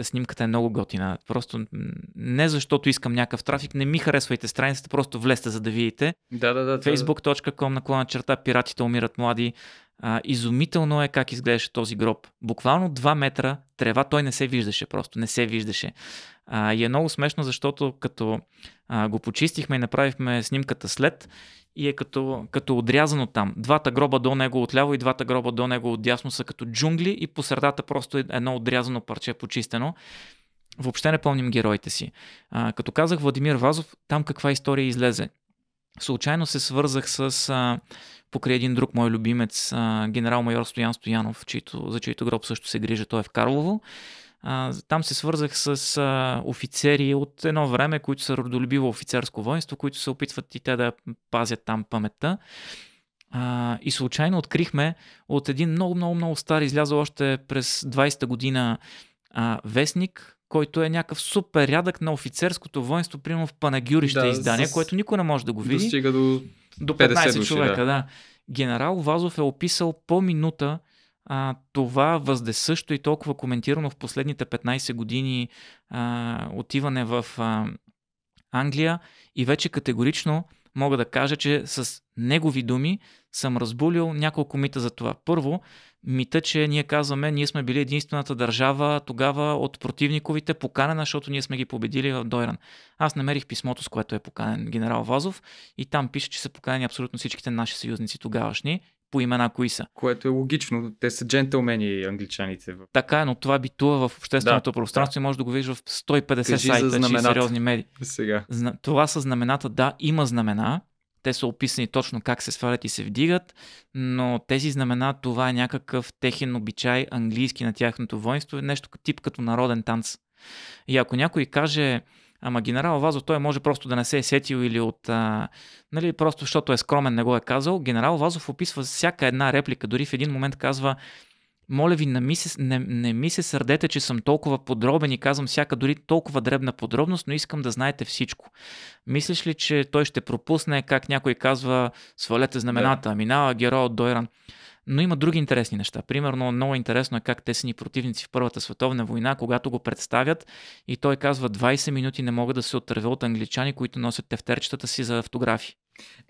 S2: снимката е много готина. Просто не защото искам някакъв трафик, не ми харесвайте страницата, просто влезте за да видите. Да, да, да. Facebook.com наклона черта пиратите умират млади. А, изумително е как изглеждаше този гроб. Буквално 2 метра трева той не се виждаше просто, не се виждаше. А, и е много смешно, защото като а, го почистихме и направихме снимката след, и е като, като отрязано там. Двата гроба до него отляво и двата гроба до него отдясно са като джунгли и по средата просто е едно отрязано парче почистено. Въобще не помним героите си. А, като казах Владимир Вазов, там каква история излезе. Случайно се свързах с а, покрай един друг мой любимец, а, генерал-майор Стоян Стоянов, чието, за чието гроб също се грижа. Той е в Карлово там се свързах с а, офицери от едно време, които са родолюбиво офицерско воинство, които се опитват и те да пазят там паметта. А, и случайно открихме от един много, много, много стар, излязъл още през 20-та година а, вестник, който е някакъв супер рядък на офицерското воинство, примерно в Панагюрище да, издание, с... което никой не може да го види. Достига до, до 15 души, човека, да. да. Генерал Вазов е описал по минута а, това въздесъщо и толкова коментирано в последните 15 години а, отиване в а, Англия и вече категорично мога да кажа, че с негови думи съм разбулил няколко мита за това. Първо, мита, че ние казваме, ние сме били единствената държава тогава от противниковите поканена, защото ние сме ги победили в Дойран. Аз намерих писмото, с което е поканен генерал Вазов и там пише, че са поканени абсолютно всичките наши съюзници тогавашни по имена кои са.
S1: Което е логично. Те са джентълмени англичаните.
S2: Така е, но това битува в общественото да, пространство да. и може да го виждаш в 150 Кажи сайта, за сериозни
S1: медии. Сега.
S2: Това са знамената, да, има знамена. Те са описани точно как се свалят и се вдигат, но тези знамена, това е някакъв техен обичай английски на тяхното воинство, е нещо тип като народен танц. И ако някой каже, Ама генерал Вазов той може просто да не се е сетил или от... А, нали, просто защото е скромен не го е казал. Генерал Вазов описва всяка една реплика, дори в един момент казва моля ви, не ми, се, не, не ми се сърдете, че съм толкова подробен и казвам всяка дори толкова дребна подробност, но искам да знаете всичко. Мислиш ли, че той ще пропусне, как някой казва, свалете знамената, да. минава героя от Дойран? Но има други интересни неща. Примерно, много интересно е как те са ни противници в Първата световна война, когато го представят и той казва 20 минути не мога да се отървя от англичани, които носят тефтерчетата
S1: си за автографи.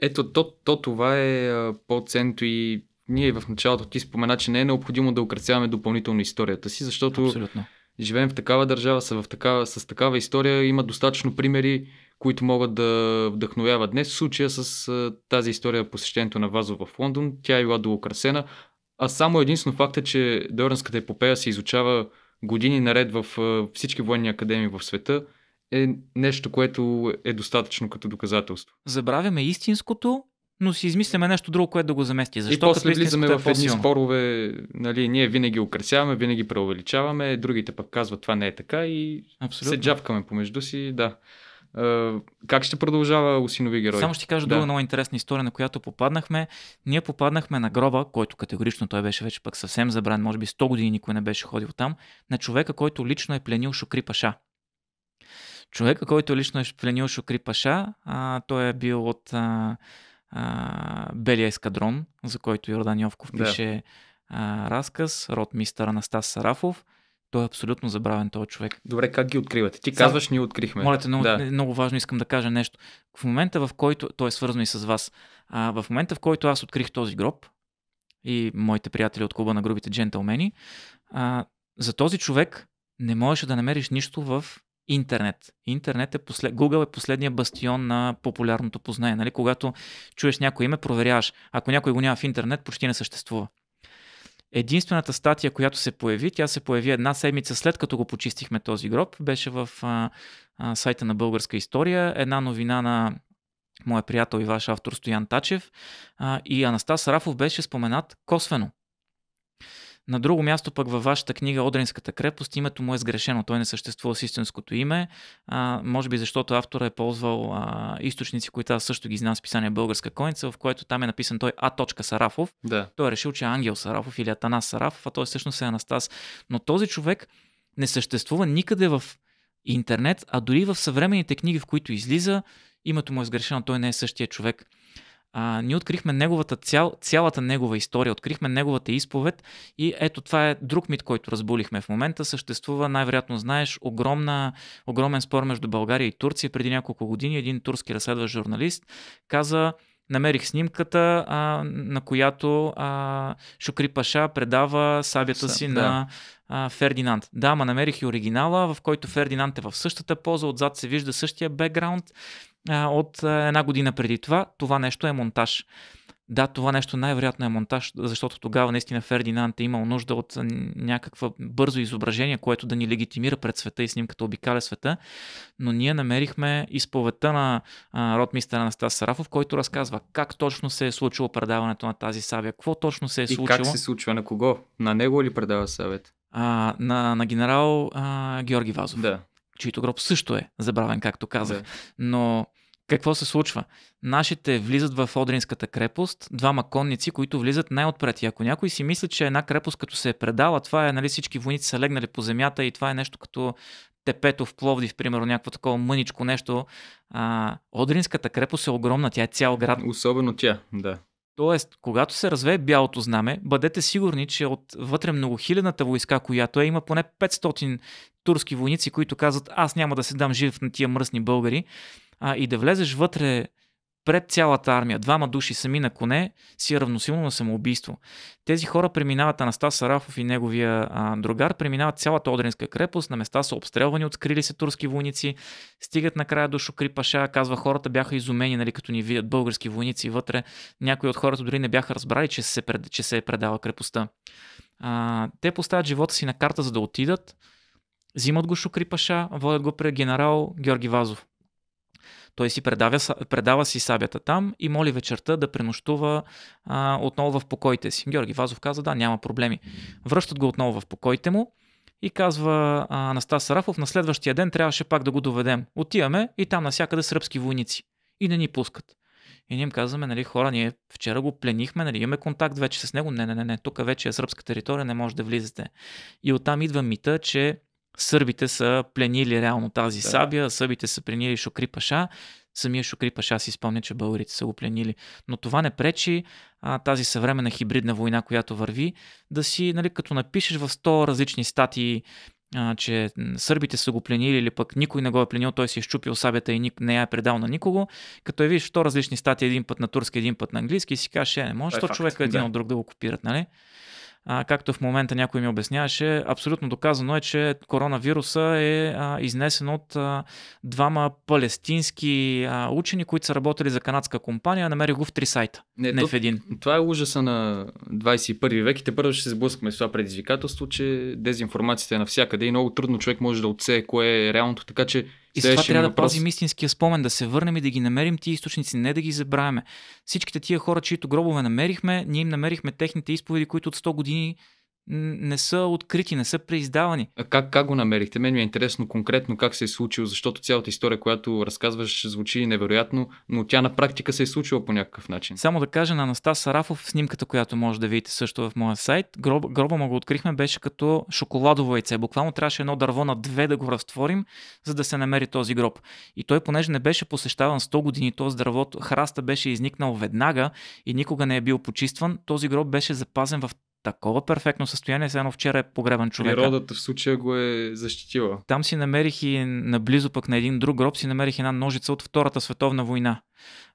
S1: Ето, то, то това е по-центо и ние в началото ти спомена, че не е необходимо да украсяваме допълнително историята си, защото Абсолютно. живеем в такава държава, са в такава, с такава история, има достатъчно примери, които могат да вдъхновяват днес. В случая с тази история посещението на Вазов в Лондон, тя е била доукрасена, а само единствено факт е, че Дорънската епопея се изучава години наред в всички военни академии в света е нещо, което е достатъчно като доказателство. Забравяме истинското,
S2: но си измисляме нещо друго, което да го замести. Защо и после влизаме е в едни
S1: спорове, нали, ние винаги украсяваме, винаги преувеличаваме, другите пък казват това не е така и Абсолютно. се джавкаме помежду си, да. Е, как ще продължава Осинови герой? Само ще кажа да. друга много
S2: интересна история, на която попаднахме. Ние попаднахме на гроба, който категорично той беше вече пък съвсем забран, може би 100 години никой не беше ходил там, на човека, който лично е пленил Шукри Паша. Човека, който лично е пленил Шукри Паша, а, той е бил от а, а, Белия ескадрон, за който Йордан Йовков пише да. а, разказ, род мистър Анастас Сарафов – той е абсолютно забравен, този
S1: човек. Добре, как ги откривате? Ти казваш, ние открихме. Моля те, много, да.
S2: много важно искам да кажа нещо. В момента, в който, той е свързано и с вас, а, в момента, в който аз открих този гроб и моите приятели от клуба на грубите джентълмени, а, за този човек не можеше да намериш нищо в интернет. Интернет е послед... Google е последния бастион на популярното познание. Нали? Когато чуеш някое име, проверяваш. Ако някой го няма в интернет, почти не съществува единствената статия, която се появи, тя се появи една седмица след като го почистихме този гроб, беше в а, а, сайта на Българска история, една новина на моя приятел и ваш автор Стоян Тачев а, и Анастас Рафов беше споменат косвено. На друго място пък във вашата книга Одринската крепост името му е сгрешено. Той не съществува с истинското име, а, може би защото автора е ползвал а, източници, които аз също ги знам с писание Българска конница, в което там е написан той А. Сарафов. Да. Той е решил, че е Ангел Сарафов или Атанас Сарафов, а той е всъщност е Анастас. Но този човек не съществува никъде в интернет, а дори в съвременните книги, в които излиза, името му е сгрешено, той не е същия човек а, ние открихме неговата цял, цялата негова история, открихме неговата изповед и ето това е друг мит, който разбулихме в момента. Съществува, най-вероятно знаеш, огромна, огромен спор между България и Турция. Преди няколко години един турски разследващ журналист каза, намерих снимката, а, на която а, Шукри Паша предава сабята си да. на а, Фердинанд. Да, ма намерих и оригинала, в който Фердинанд е в същата поза, отзад се вижда същия бекграунд а, от а, една година преди това. Това нещо е монтаж. Да, това нещо най-вероятно е монтаж, защото тогава наистина Фердинанд е имал нужда от някаква бързо изображение, което да ни легитимира пред света и снимката обикаля света. Но ние намерихме изповедта на ротмистър Анастас Сарафов, който разказва как точно се е случило предаването на тази савия, какво точно се е и случило. И как се
S1: случва на кого? На него ли предава съвет? А, на, на генерал а,
S2: Георги Вазов. Да чийто гроб също е забравен, както казах. Да. Но какво се случва? Нашите влизат в Одринската крепост, двама конници, които влизат най-отпред. И ако някой си мисли, че една крепост като се е предала, това е, нали, всички войници са легнали по земята и това е нещо като тепето в Пловдив, примерно, някакво такова мъничко нещо. А, Одринската крепост е огромна, тя е цял град. Особено тя, да. Тоест, когато се развее бялото знаме, бъдете сигурни, че от вътре многохилядната войска, която е, има поне 500 турски войници, които казват аз няма да се дам жив на тия мръсни българи а, и да влезеш вътре пред цялата армия, двама души сами на коне, си е равносилно на самоубийство. Тези хора преминават Анастас Сарафов и неговия а, другар, преминават цялата Одринска крепост, на места са обстрелвани от скрили се турски войници, стигат накрая до Шукри Паша, казва хората бяха изумени, нали, като ни видят български войници вътре, някои от хората дори не бяха разбрали, че се, че се е предала крепостта. А, те поставят живота си на карта, за да отидат, Взимат го Шукри Паша, водят го пред генерал Георги Вазов. Той си предава, предава си сабята там и моли вечерта да пренощува а, отново в покоите си. Георги Вазов каза, да, няма проблеми. Връщат го отново в покоите му и казва Анастас Сарафов, на следващия ден трябваше пак да го доведем. Отиваме и там насякъде сръбски войници. И не ни пускат. И ние им казваме, нали, хора, ние вчера го пленихме, нали, имаме контакт вече с него. Не, не, не, не, тук вече е сръбска територия, не може да влизате. И оттам идва мита, че сърбите са пленили реално тази да. Сабия, сърбите са пленили Шокри Паша, самия Шокри Паша си спомня, че българите са го пленили. Но това не пречи а, тази съвременна хибридна война, която върви, да си, нали, като напишеш в 100 различни статии, а, че сърбите са го пленили или пък никой не го е пленил, той си е щупил сабята и ник, не я е предал на никого. Като я видиш 100 различни статии, един път на турски, един път на английски, и си кажеш, е, не може, е то човека е един да. от друг да го копират, нали? а, както в момента някой ми обясняваше, абсолютно доказано е, че коронавируса е а, изнесен от а, двама палестински а, учени, които са работили за канадска компания. Намерих го в три сайта, не, не то, в
S1: един. Това е ужаса на 21 век и те първо ще се сблъскаме с това предизвикателство, че дезинформацията е навсякъде и много трудно човек може да отсее кое е реалното, така че и след това трябва въпрос... да
S2: пазим истинския спомен, да се върнем и да ги намерим тия източници, не да ги забравяме. Всичките тия хора, чието гробове намерихме, ние им намерихме техните изповеди, които от 100 години
S1: не са открити, не са преиздавани. А как, как го намерихте? Мен ми е интересно конкретно как се е случило, защото цялата история, която разказваш, звучи невероятно, но тя на практика се е случила по някакъв начин. Само да кажа на Анастас Сарафов, снимката, която може да видите също
S2: в моя сайт, гроб, гроба му го открихме, беше като шоколадово яйце. Буквално трябваше едно дърво на две да го разтворим, за да се намери този гроб. И той, понеже не беше посещаван 100 години, този дървото, храста беше изникнал веднага и никога не е бил почистван, този гроб беше запазен в такова перфектно състояние, сега едно вчера е погребан човек. Природата
S1: в случая го е защитила.
S2: Там си намерих и наблизо пък на един друг гроб си намерих една ножица от Втората световна война.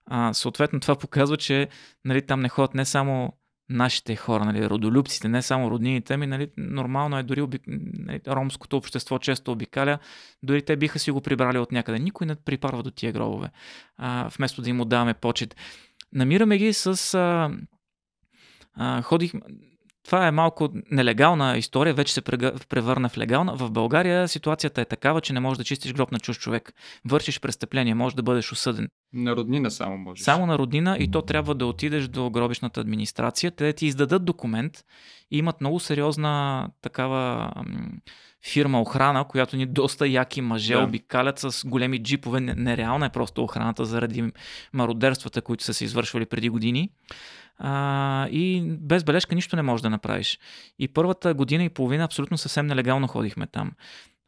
S2: А, съответно това показва, че нали, там не ходят не само нашите хора, нали, родолюбците, не само роднините ми, нали, нормално е дори оби... нали, ромското общество често обикаля, дори те биха си го прибрали от някъде. Никой не припарва до тия гробове, а, вместо да им отдаваме почет. Намираме ги с... А, а, ходих, това е малко нелегална история, вече се превърна в легална. В България ситуацията е такава, че не можеш да чистиш гроб на чуж човек. Вършиш престъпление, може да бъдеш осъден. На роднина само можеш. Само на роднина и то трябва да отидеш до гробищната администрация. Те ти издадат документ и имат много сериозна такава фирма охрана, която ни доста яки мъже да. обикалят с големи джипове. Нереална е просто охраната заради мародерствата, които са се извършвали преди години а, и без бележка нищо не можеш да направиш. И първата година и половина абсолютно съвсем нелегално ходихме там.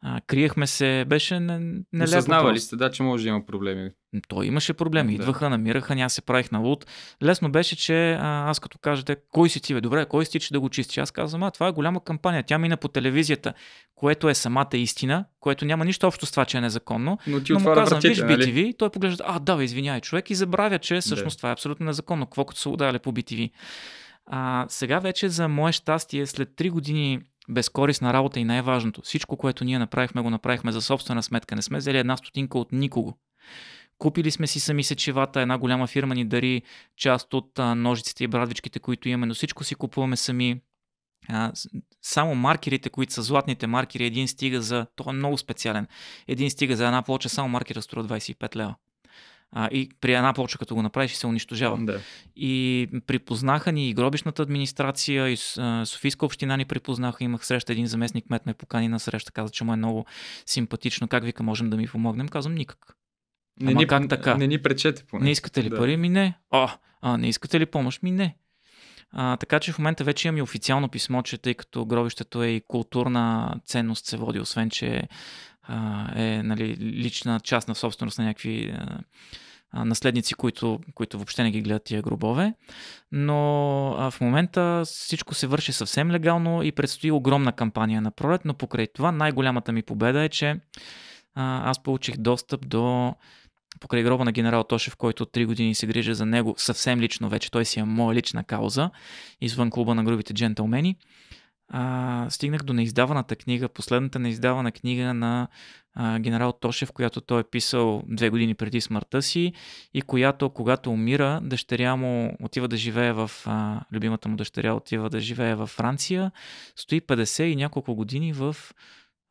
S2: А, криехме се, беше нелепо. Не Съзнавали сте,
S1: да, че може да има проблеми. То имаше проблеми. Идваха,
S2: да. намираха, ня се правих на луд. Лесно беше, че а, аз като кажете, кой си ти, бе? Добре, кой си ти, че да го чисти? Аз казвам, а, това е голяма кампания. Тя мина по телевизията, което е самата истина, което няма нищо общо с това, че е незаконно. Но ти но му казвам, виж BTV, нали? той поглежда, а, да, извинявай, човек и забравя, че всъщност да. това е абсолютно незаконно, какво като са удали по BTV. А, сега вече за мое щастие, след 3 години безкорисна работа и най-важното. Всичко, което ние направихме, го направихме за собствена сметка. Не сме взели една стотинка от никого. Купили сме си сами сечевата, една голяма фирма ни дари част от ножиците и брадвичките, които имаме, но всичко си купуваме сами. Само маркерите, които са златните маркери, един стига за... Това е много специален. Един стига за една плоча, само маркера струва 25 лева. А, и при една плоча, като го направиш, се унищожава. Да. И припознаха ни и гробищната администрация, и Софийска община ни припознаха. Имах среща, един заместник мет ме покани на среща, каза, че му е много симпатично. Как вика, можем да ми помогнем? Казвам, никак. Не Ама ни, как така? Не ни пречете поне. Не искате ли да. пари? Ми не. О, а, не искате ли помощ? Ми не. А, така че в момента вече имам и официално писмо, че тъй като гробището е и културна ценност се води, освен че е нали, лична част на собственост на някакви а, наследници, които, които въобще не ги гледат тия гробове. Но а, в момента всичко се върши съвсем легално и предстои огромна кампания на пролет, но покрай това най-голямата ми победа е, че а, аз получих достъп до покрай гроба на генерал Тошев, който от 3 години се грижа за него съвсем лично вече. Той си е моя лична кауза, извън клуба на грубите джентълмени а, стигнах до неиздаваната книга, последната неиздавана книга на а, генерал Тошев, която той е писал две години преди смъртта си и която, когато умира, дъщеря му отива да живее в... А, любимата му дъщеря отива да живее във Франция, стои 50 и няколко години в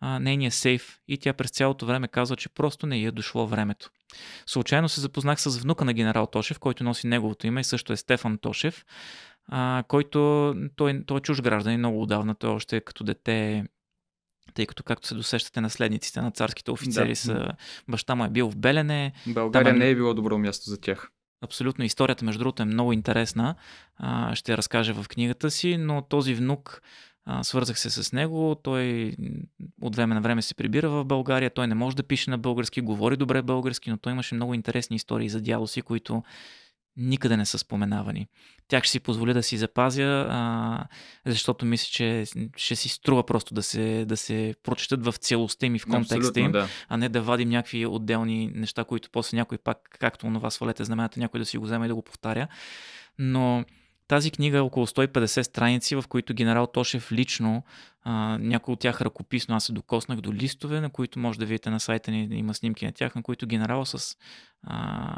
S2: а, нейния сейф и тя през цялото време казва, че просто не е дошло времето. Случайно се запознах с внука на генерал Тошев, който носи неговото име и също е Стефан Тошев а, който той, той е чуж гражданин много отдавна, той още като дете тъй като, както се досещате, наследниците на царските офицери да. са... Баща му е бил в Белене. България там е... не е
S1: било добро място за тях.
S2: Абсолютно. Историята, между другото, е много интересна. А, ще я разкажа в книгата си, но този внук, а, свързах се с него, той от време на време се прибира в България, той не може да пише на български, говори добре български, но той имаше много интересни истории за дядо си, които никъде не са споменавани. Тях ще си позволя да си запазя, а, защото мисля, че ще си струва просто да се, да се прочетат в целостта им и в контекста им, да. а не да вадим някакви отделни неща, които после някой пак, както онова свалете знамената, някой да си го вземе и да го повтаря. Но тази книга е около 150 страници, в които генерал Тошев лично, а, някои от тях ръкописно, аз се докоснах до листове, на които може да видите на сайта ни, има снимки на тях, на които генерал с а,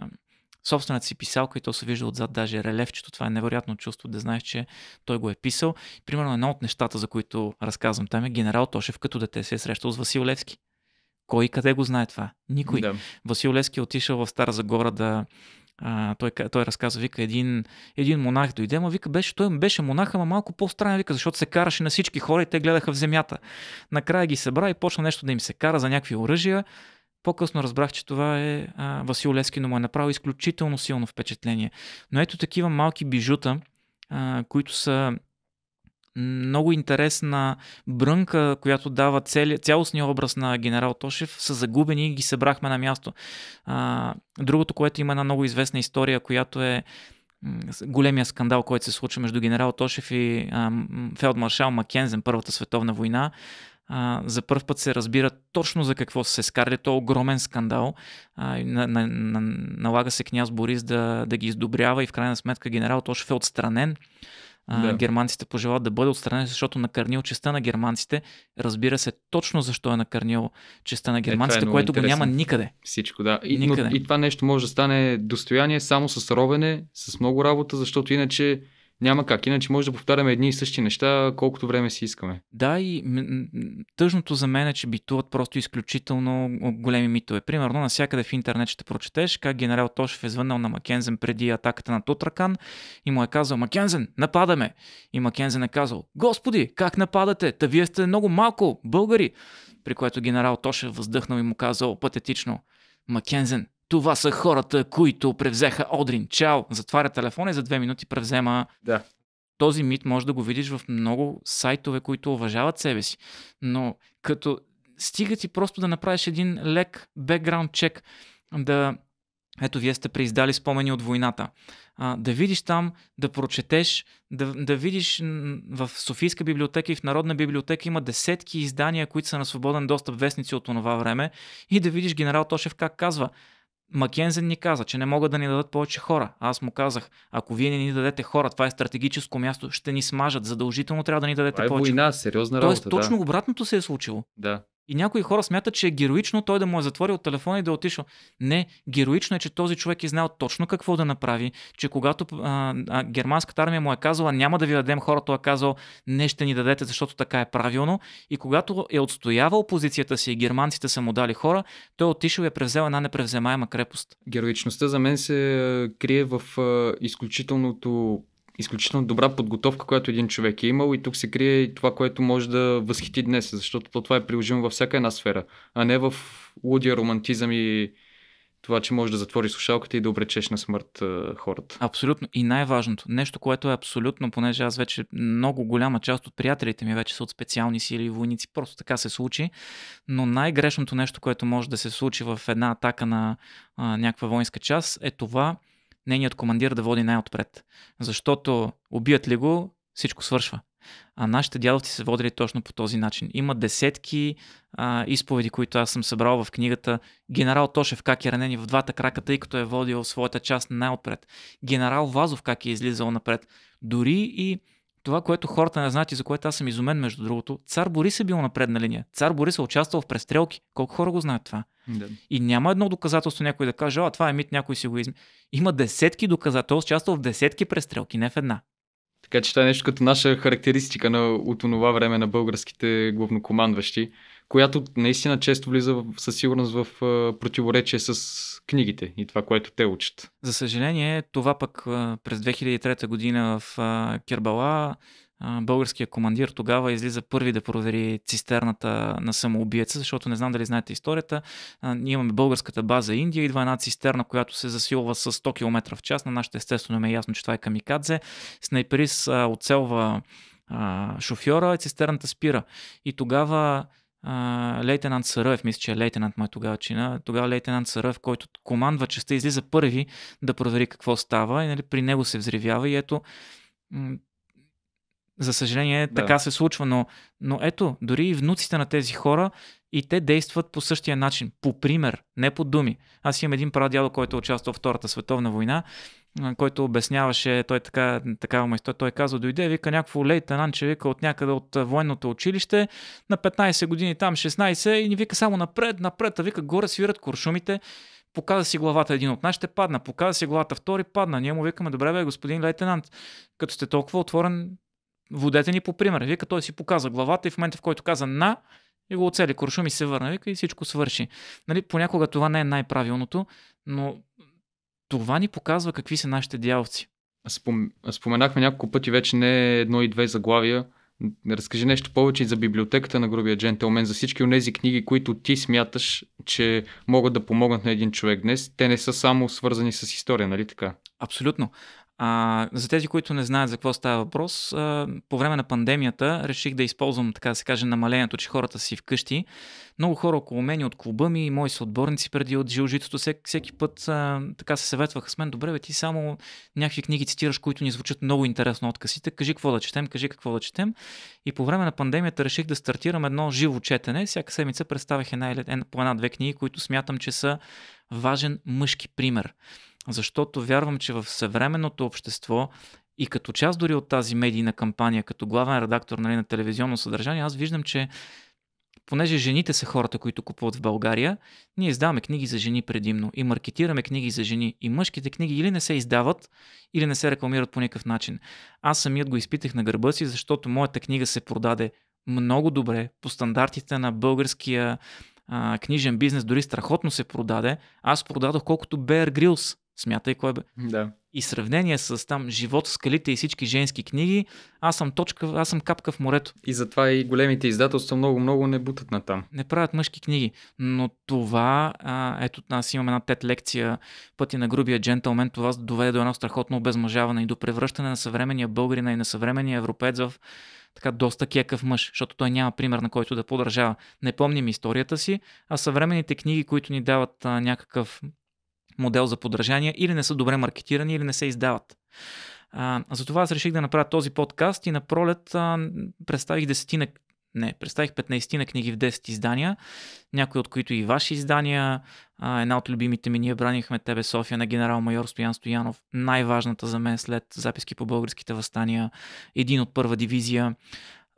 S2: собствената си писалка и то се вижда отзад даже е релевчето. Това е невероятно чувство да знаеш, че той го е писал. Примерно едно от нещата, за които разказвам там е генерал Тошев като дете се е срещал с Васил Левски. Кой къде го знае това? Никой. Да. Васил Левски е отишъл в Стара Загора да, а, той, той разказва, вика, един, един монах дойде, ма вика, беше, той беше монаха, ама малко по-странен, вика, защото се караше на всички хора и те гледаха в земята. Накрая ги събра и почна нещо да им се кара за някакви оръжия. По-късно разбрах, че това е а, Васил но му е направил изключително силно впечатление. Но ето такива малки бижута, а, които са много интересна брънка, която дава цели, цялостния образ на генерал Тошев, са загубени и ги събрахме на място. А, другото, което има една много известна история, която е големия скандал, който се случва между генерал Тошев и а, фелдмаршал Макензен, Първата световна война а, за първ път се разбира точно за какво се скарли. То е огромен скандал. А, на, на, на, налага се княз Борис да, да ги издобрява и в крайна сметка генерал Тошев е отстранен. да. Германците пожелават да бъде отстранен, защото накърнил честа на германците. Разбира се, точно защо е накърнил честа на е, германците, е което го няма никъде.
S1: Всичко, да. И, никъде. Но, и това нещо може да стане достояние само с ровене, с много работа, защото иначе няма как, иначе може да повтаряме едни и същи неща, колкото време си искаме. Да, и тъжното за мен е, че битуват просто
S2: изключително големи митове. Примерно, навсякъде в интернет ще прочетеш как генерал Тошев е звънал на Макензен преди атаката на Тутракан и му е казал, Макензен, нападаме! И Макензен е казал, Господи, как нападате? Та вие сте много малко, българи! При което генерал Тошев въздъхнал и му казал патетично, Макензен, това са хората, които превзеха Одрин. Чао! Затваря телефона и за две минути превзема. Да. Този мит може да го видиш в много сайтове, които уважават себе си. Но като стига ти просто да направиш един лек бекграунд чек, да ето, вие сте преиздали спомени от войната. А, да видиш там, да прочетеш, да, да видиш в Софийска библиотека и в Народна библиотека има десетки издания, които са на свободен достъп вестници от това време и да видиш генерал Тошев как казва Макензен ни каза, че не могат да ни дадат повече хора. Аз му казах, ако вие не ни дадете хора, това е стратегическо място, ще ни смажат. Задължително трябва да ни дадете това е повече. Война, сериозна работа. Тоест, точно да. обратното се е случило. Да. И някои хора смятат, че е героично той да му е затворил телефона и да е отишъл. Не, героично е, че този човек е знал точно какво да направи, че когато а, а, германската армия му е казала няма да ви дадем хора, той е казал не ще ни дадете, защото така е правилно. И когато е отстоявал позицията си и германците са
S1: му дали хора, той е отишъл и е превзел една непревземаема крепост. Героичността за мен се е, крие в е, изключителното изключително добра подготовка, която един човек е имал и тук се крие и това, което може да възхити днес, защото то това е приложимо във всяка една сфера, а не в лудия романтизъм и това, че можеш да затвориш слушалката и да обречеш на смърт а, хората.
S2: Абсолютно. И най-важното, нещо, което е абсолютно, понеже аз вече много голяма част от приятелите ми вече са от специални сили и войници, просто така се случи, но най-грешното нещо, което може да се случи в една атака на а, някаква воинска част е това, нейният командир да води най-отпред. Защото убият ли го, всичко свършва. А нашите дядовци са водили точно по този начин. Има десетки а, изповеди, които аз съм събрал в книгата. Генерал Тошев как е ранен в двата крака, тъй като е водил своята част най-отпред. Генерал Вазов как е излизал напред. Дори и това, което хората не знаят и за което аз съм изумен, между другото, цар Борис е бил на предна линия. Цар Борис е участвал в престрелки. Колко хора го знаят това? Да. И няма едно доказателство някой да каже, а това е мит, някой си го изми. Има десетки доказателства, участвал в десетки престрелки, не в една.
S1: Така че това е нещо като наша характеристика на, от това време на българските главнокомандващи, която наистина често влиза в, със сигурност в а, противоречие с книгите и това, което те учат.
S2: За съжаление, това пък а, през 2003 година в а, Кербала българския командир тогава излиза първи да провери цистерната на самоубиеца, защото не знам дали знаете историята. Ние имаме българската база Индия, идва една цистерна, която се засилва с 100 км в час. На нашите естествено ми е ясно, че това е камикадзе. Снайперис оцелва шофьора и цистерната спира. И тогава лейтенант Саръев, мисля, че е лейтенант му е тогава чина, тогава лейтенант Саръев, който командва частта, излиза първи да провери какво става и нали, при него се взривява и ето за съжаление, да. така се случва, но, но ето, дори и внуците на тези хора и те действат по същия начин, по пример, не по думи. Аз имам един прадядо, който е участвал в Втората световна война, който обясняваше, той така, такава му той, той е казва, дойде, вика някакво че вика от някъде от военното училище, на 15 години там, 16, и ни вика само напред, напред, а вика горе свират куршумите, показа си главата един от нашите, падна, показа си главата втори, падна. Ние му викаме, добре бе, господин лейтенант, като сте толкова отворен, водете ни по пример. Вика, той си показа главата и в момента, в който каза на, и го оцели куршум и се върна. Вика и всичко свърши. Нали, понякога това не е най-правилното, но
S1: това ни показва какви са нашите дяловци. Спом... Споменахме няколко пъти вече не едно и две заглавия. Разкажи нещо повече за библиотеката на грубия джентълмен, за всички от тези книги, които ти смяташ, че могат да помогнат на един човек днес. Те не са само свързани с история, нали така?
S2: Абсолютно. А, за тези, които не знаят за какво става въпрос, а, по време на пандемията реших да използвам, така да се каже, намалението, че хората си вкъщи. Много хора около мен от клуба ми, мои съотборници преди от жилжитото, всеки, всеки път а, така се съветваха с мен, добре, бе, ти само някакви книги цитираш, които ни звучат много интересно откъсите, кажи какво да четем, кажи какво да четем. И по време на пандемията реших да стартирам едно живо четене. Всяка седмица представях една, по една-две книги, които смятам, че са важен мъжки пример защото вярвам, че в съвременното общество и като част дори от тази медийна кампания, като главен редактор нали, на телевизионно съдържание, аз виждам, че понеже жените са хората, които купуват в България, ние издаваме книги за жени предимно и маркетираме книги за жени. И мъжките книги или не се издават, или не се рекламират по никакъв начин. Аз самият го изпитах на гърба си, защото моята книга се продаде много добре по стандартите на българския а, книжен бизнес, дори страхотно се продаде. Аз продадох колкото Bear Grylls смятай кой бе. Да. И сравнение с там живот, скалите и всички женски книги, аз съм точка, аз съм капка
S1: в морето. И затова и големите издателства много-много не бутат на там.
S2: Не правят мъжки книги. Но това, а, ето, аз имам една тет лекция Пъти на грубия джентълмен, това доведе до едно страхотно обезмъжаване и до превръщане на съвременния българина и на съвременния европеец в така доста кекав мъж, защото той няма пример на който да подражава. Не помним историята си, а съвременните книги, които ни дават а, някакъв модел за подражание или не са добре маркетирани, или не се издават. А, затова аз реших да направя този подкаст и на пролет а, представих десетина, не, представих 15 на книги в 10 издания, някои от които и ваши издания. А, една от любимите ми ние бранихме Тебе София на генерал-майор Стоян Стоянов, най-важната за мен след записки по българските възстания, един от първа дивизия.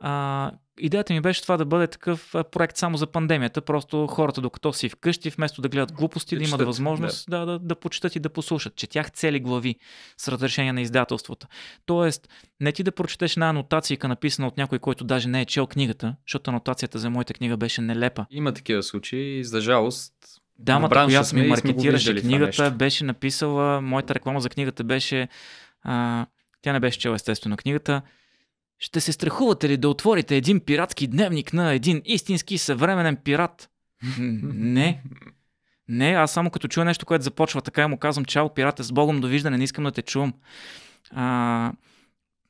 S2: А, идеята ми беше това да бъде такъв проект само за пандемията. Просто хората, докато си вкъщи, вместо да гледат глупости, да, имат четат, възможност да. Да, да, да почитат и да послушат. Четях цели глави с разрешение на издателството. Тоест, не ти да прочетеш една анотация, написана от някой, който даже не е чел книгата, защото анотацията за моята книга беше нелепа.
S1: Има такива случаи за жалост дамата, която ми маркетираше книгата,
S2: беше написала, моята реклама за книгата беше, а, тя не беше чела естествено книгата, ще се страхувате ли да отворите един пиратски дневник на един истински съвременен пират? Не. Не, аз само като чуя нещо, което започва така и му казвам, чао, пирата, с Богом, довиждане, не искам да те чувам. А,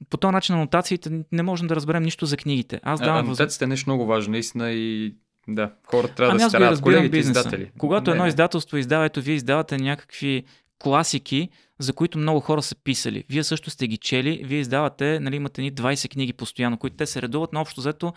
S2: по този начин анотациите не можем да разберем нищо
S1: за книгите. Аз давам а, анотациите е нещо много важно, наистина и да, хората трябва а, ами да се старат, колегите бизнеса. издатели. Когато не, едно
S2: издателство издава, ето вие издавате някакви класики, за които много хора са писали. Вие също сте ги чели, вие издавате, нали, имате ни 20 книги постоянно, които те се редуват, но общо взето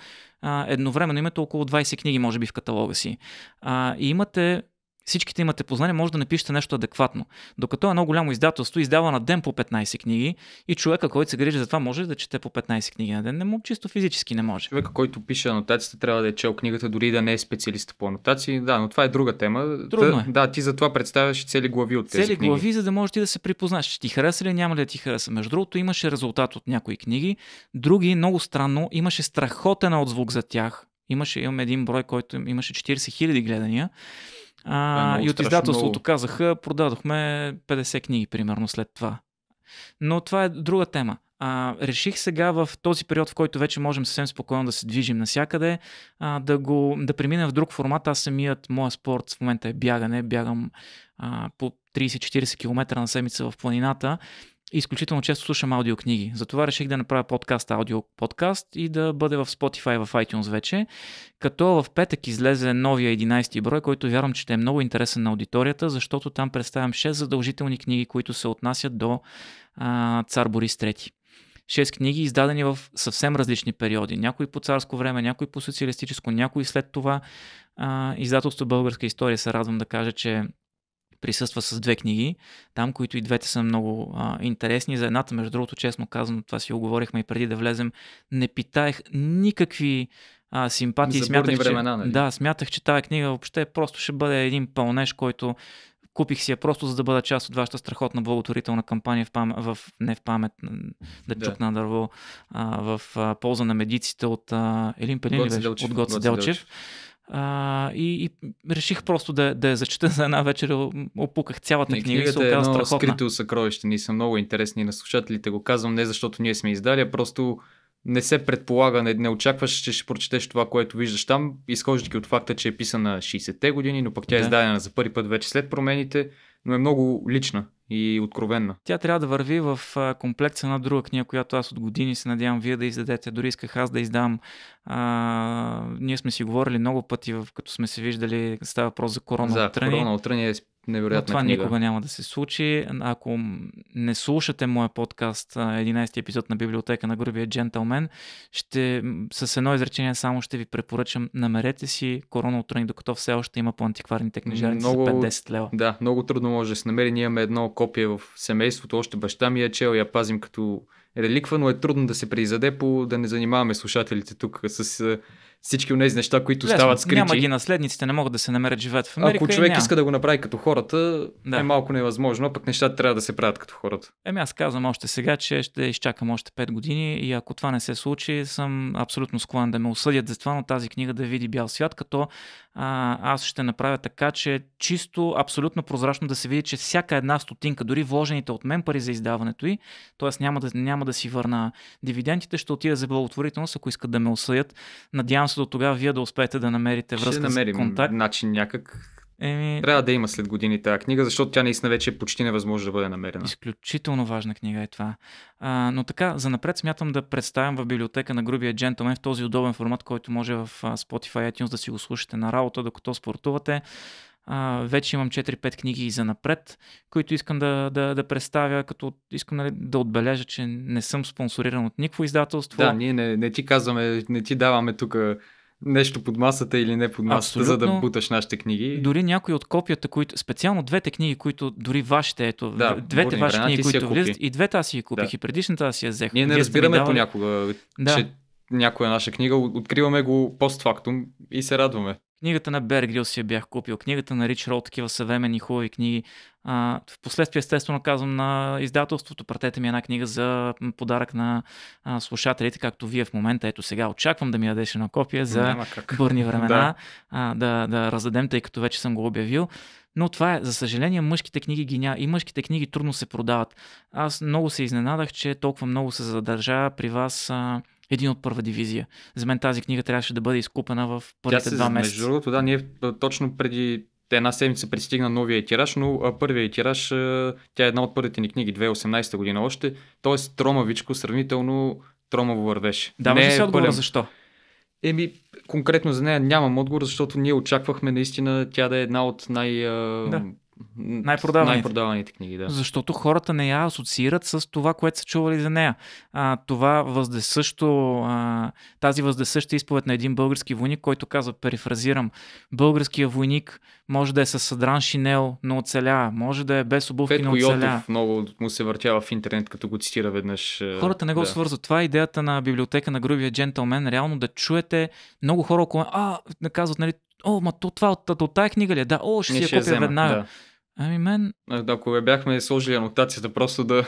S2: едновременно имате около 20 книги, може би, в каталога си. А, и имате всичките имате познания, може да напишете нещо адекватно. Докато едно голямо издателство издава на ден по 15 книги и човека, който се грижи за това, може да чете по 15 книги на ден. Не му чисто
S1: физически не може. Човека, който пише анотацията, трябва да е чел книгата, дори да не е специалист по анотации. Да, но това е друга тема. Трудно е. Да, ти затова представяш цели глави от тези Цели книги. глави,
S2: за да можеш ти да се припознаеш. Ще ти хареса ли, няма ли да ти хареса. Между другото, имаше резултат от някои книги. Други, много странно, имаше страхотен отзвук за тях. Имаше, имам един брой, който имаше 40 000 гледания. А, е и от издателството много. казаха, продадохме 50 книги, примерно, след това. Но това е друга тема. А, реших сега в този период, в който вече можем съвсем спокойно да се движим насякъде, а, да, го, да премина в друг формат. Аз самият, моя спорт в момента е бягане. Бягам а, по 30-40 км на седмица в планината изключително често слушам аудиокниги. Затова реших да направя подкаст, аудио подкаст и да бъде в Spotify, в iTunes вече. Като в петък излезе новия 11 ти брой, който вярвам, че е много интересен на аудиторията, защото там представям 6 задължителни книги, които се отнасят до а, цар Борис III. Шест книги, издадени в съвсем различни периоди. Някои по царско време, някои по социалистическо, някои след това. А, издателство Българска история се радвам да кажа, че присъства с две книги, там, които и двете са много а, интересни. За едната, между другото, честно казано, това си оговорихме и преди да влезем, не питаех никакви а, симпатии. За смятах, времена, че, нали? Да, смятах, че тази книга въобще просто ще бъде един пълнеж, който купих си я просто за да бъда част от вашата страхотна благотворителна кампания в, пам... в... не в памет, да, да. чукна дърво, а, в а, полза на медиците от а, Елин Пелин, от Гоце Делчев. Делчев. А, и, и реших просто да, да я зачета за една вечер, опуках цялата не, книга и се е оказа е страхотна. скрито
S1: съкровище, ни са много интересни на слушателите, го казвам не защото ние сме издали, а просто не се предполага, не, не очакваш, че ще прочетеш това, което виждаш там, изхождайки от факта, че е писана 60-те години, но пък тя е да. е издадена за първи път вече след промените, но е много лична и откровенна. Тя
S2: трябва да върви в комплекс една друга книга, която аз от години се надявам вие да издадете. Дори исках аз да издам. А, ние сме си говорили много пъти, като сме се виждали, става въпрос за корона за, Корона утре е невероятна Но това книга. никога няма да се случи. Ако не слушате моя подкаст, 11 епизод на библиотека на грубия джентълмен, ще, с едно изречение само ще ви препоръчам, намерете си корона от докато все още има по антикварните книжарници много, за 50 10 лева.
S1: Да, много трудно може да се намери. Ние имаме едно копие в семейството, още баща ми е чел, я пазим като реликва, но е трудно да се преиздаде по да не занимаваме слушателите тук с всички от тези неща, които Лесно, стават скрити. Няма ги наследниците, не могат да се намерят живеят в Америка. Ако е човек иска да го направи като хората, да. е малко невъзможно, пък нещата трябва да се правят като хората.
S2: Еми аз казвам още сега, че ще изчакам още 5 години и ако това не се случи, съм абсолютно склонен да ме осъдят за това, но тази книга да види бял свят, като а, аз ще направя така, че чисто, абсолютно прозрачно да се види, че всяка една стотинка, дори вложените от мен пари за издаването й, т.е. Няма да, няма да си върна дивидендите, ще отида за благотворителност, ако искат да ме осъдят. Надявам се до тогава вие да успеете да намерите връзка ще намерим контакт.
S1: начин някак. Еми... Трябва да има след години тази книга, защото тя наистина вече е почти невъзможно да бъде намерена. Изключително
S2: важна книга е това. А, но така, за напред смятам да представям в библиотека на грубия джентълмен в този удобен формат, който може в Spotify iTunes да си го слушате на работа, докато спортувате а, вече имам 4-5 книги и за напред, които искам да, да, да представя, като искам нали, да отбележа, че не съм спонсориран от никакво издателство. Да,
S1: ние не, не ти казваме, не ти даваме тук нещо под масата или не под масата, Абсолютно. за да буташ нашите книги.
S2: Дори някои от копията, които, специално двете книги, които дори вашите, ето, да, двете ваши книги, които влизат, и двете аз си ги купих, да. и
S1: предишната аз си я взех. Ние не разбираме давали... понякога, да. че някоя наша книга, откриваме го постфактум и се радваме. Книгата на Бергрил си я бях купил,
S2: книгата на Рич Роу, такива съвременни хубави книги. А, впоследствие, естествено, казвам на издателството, пратете ми една книга за подарък на а, слушателите, както вие в момента. Ето сега очаквам да ми дадеш едно копие за бурни времена, да. А, да, да раздадем, тъй като вече съм го обявил. Но това е, за съжаление, мъжките книги ги няма и мъжките книги трудно се продават. Аз много се изненадах, че толкова много се задържа при вас а, един от първа дивизия. За мен тази книга трябваше да бъде изкупена в първите се, два месеца. Между
S1: другото, да, ние точно преди една седмица пристигна новия тираж, но първият тираж, тя е една от първите ни книги, 2018 година още, Тоест, тромавичко, сравнително тромаво вървеше. Да, не е си отговор пълен... защо? Еми, конкретно за нея нямам отговор, защото ние очаквахме наистина тя да е една от най- да. Най-продаваните. Най-продаваните книги, да.
S2: Защото хората не я асоциират с това, което са чували за нея. А, това въздесъщо, а, тази въздесъща изповед на един български войник, който казва, перифразирам, българския войник може да е със съдран шинел, но оцеля, може да е без обувки, но оцеля. Йотов
S1: много му се въртява в интернет, като го цитира веднъж. Е, хората не го да. свързват.
S2: Това е идеята на библиотека на грубия джентълмен, реално да чуете много хора около... А, казват, нали, О, ма то това от, от тая книга ли е? Да, о, ще Не, си я купя взема, веднага. Да. Ами мен...
S1: Да, ако бяхме сложили анотацията, просто да,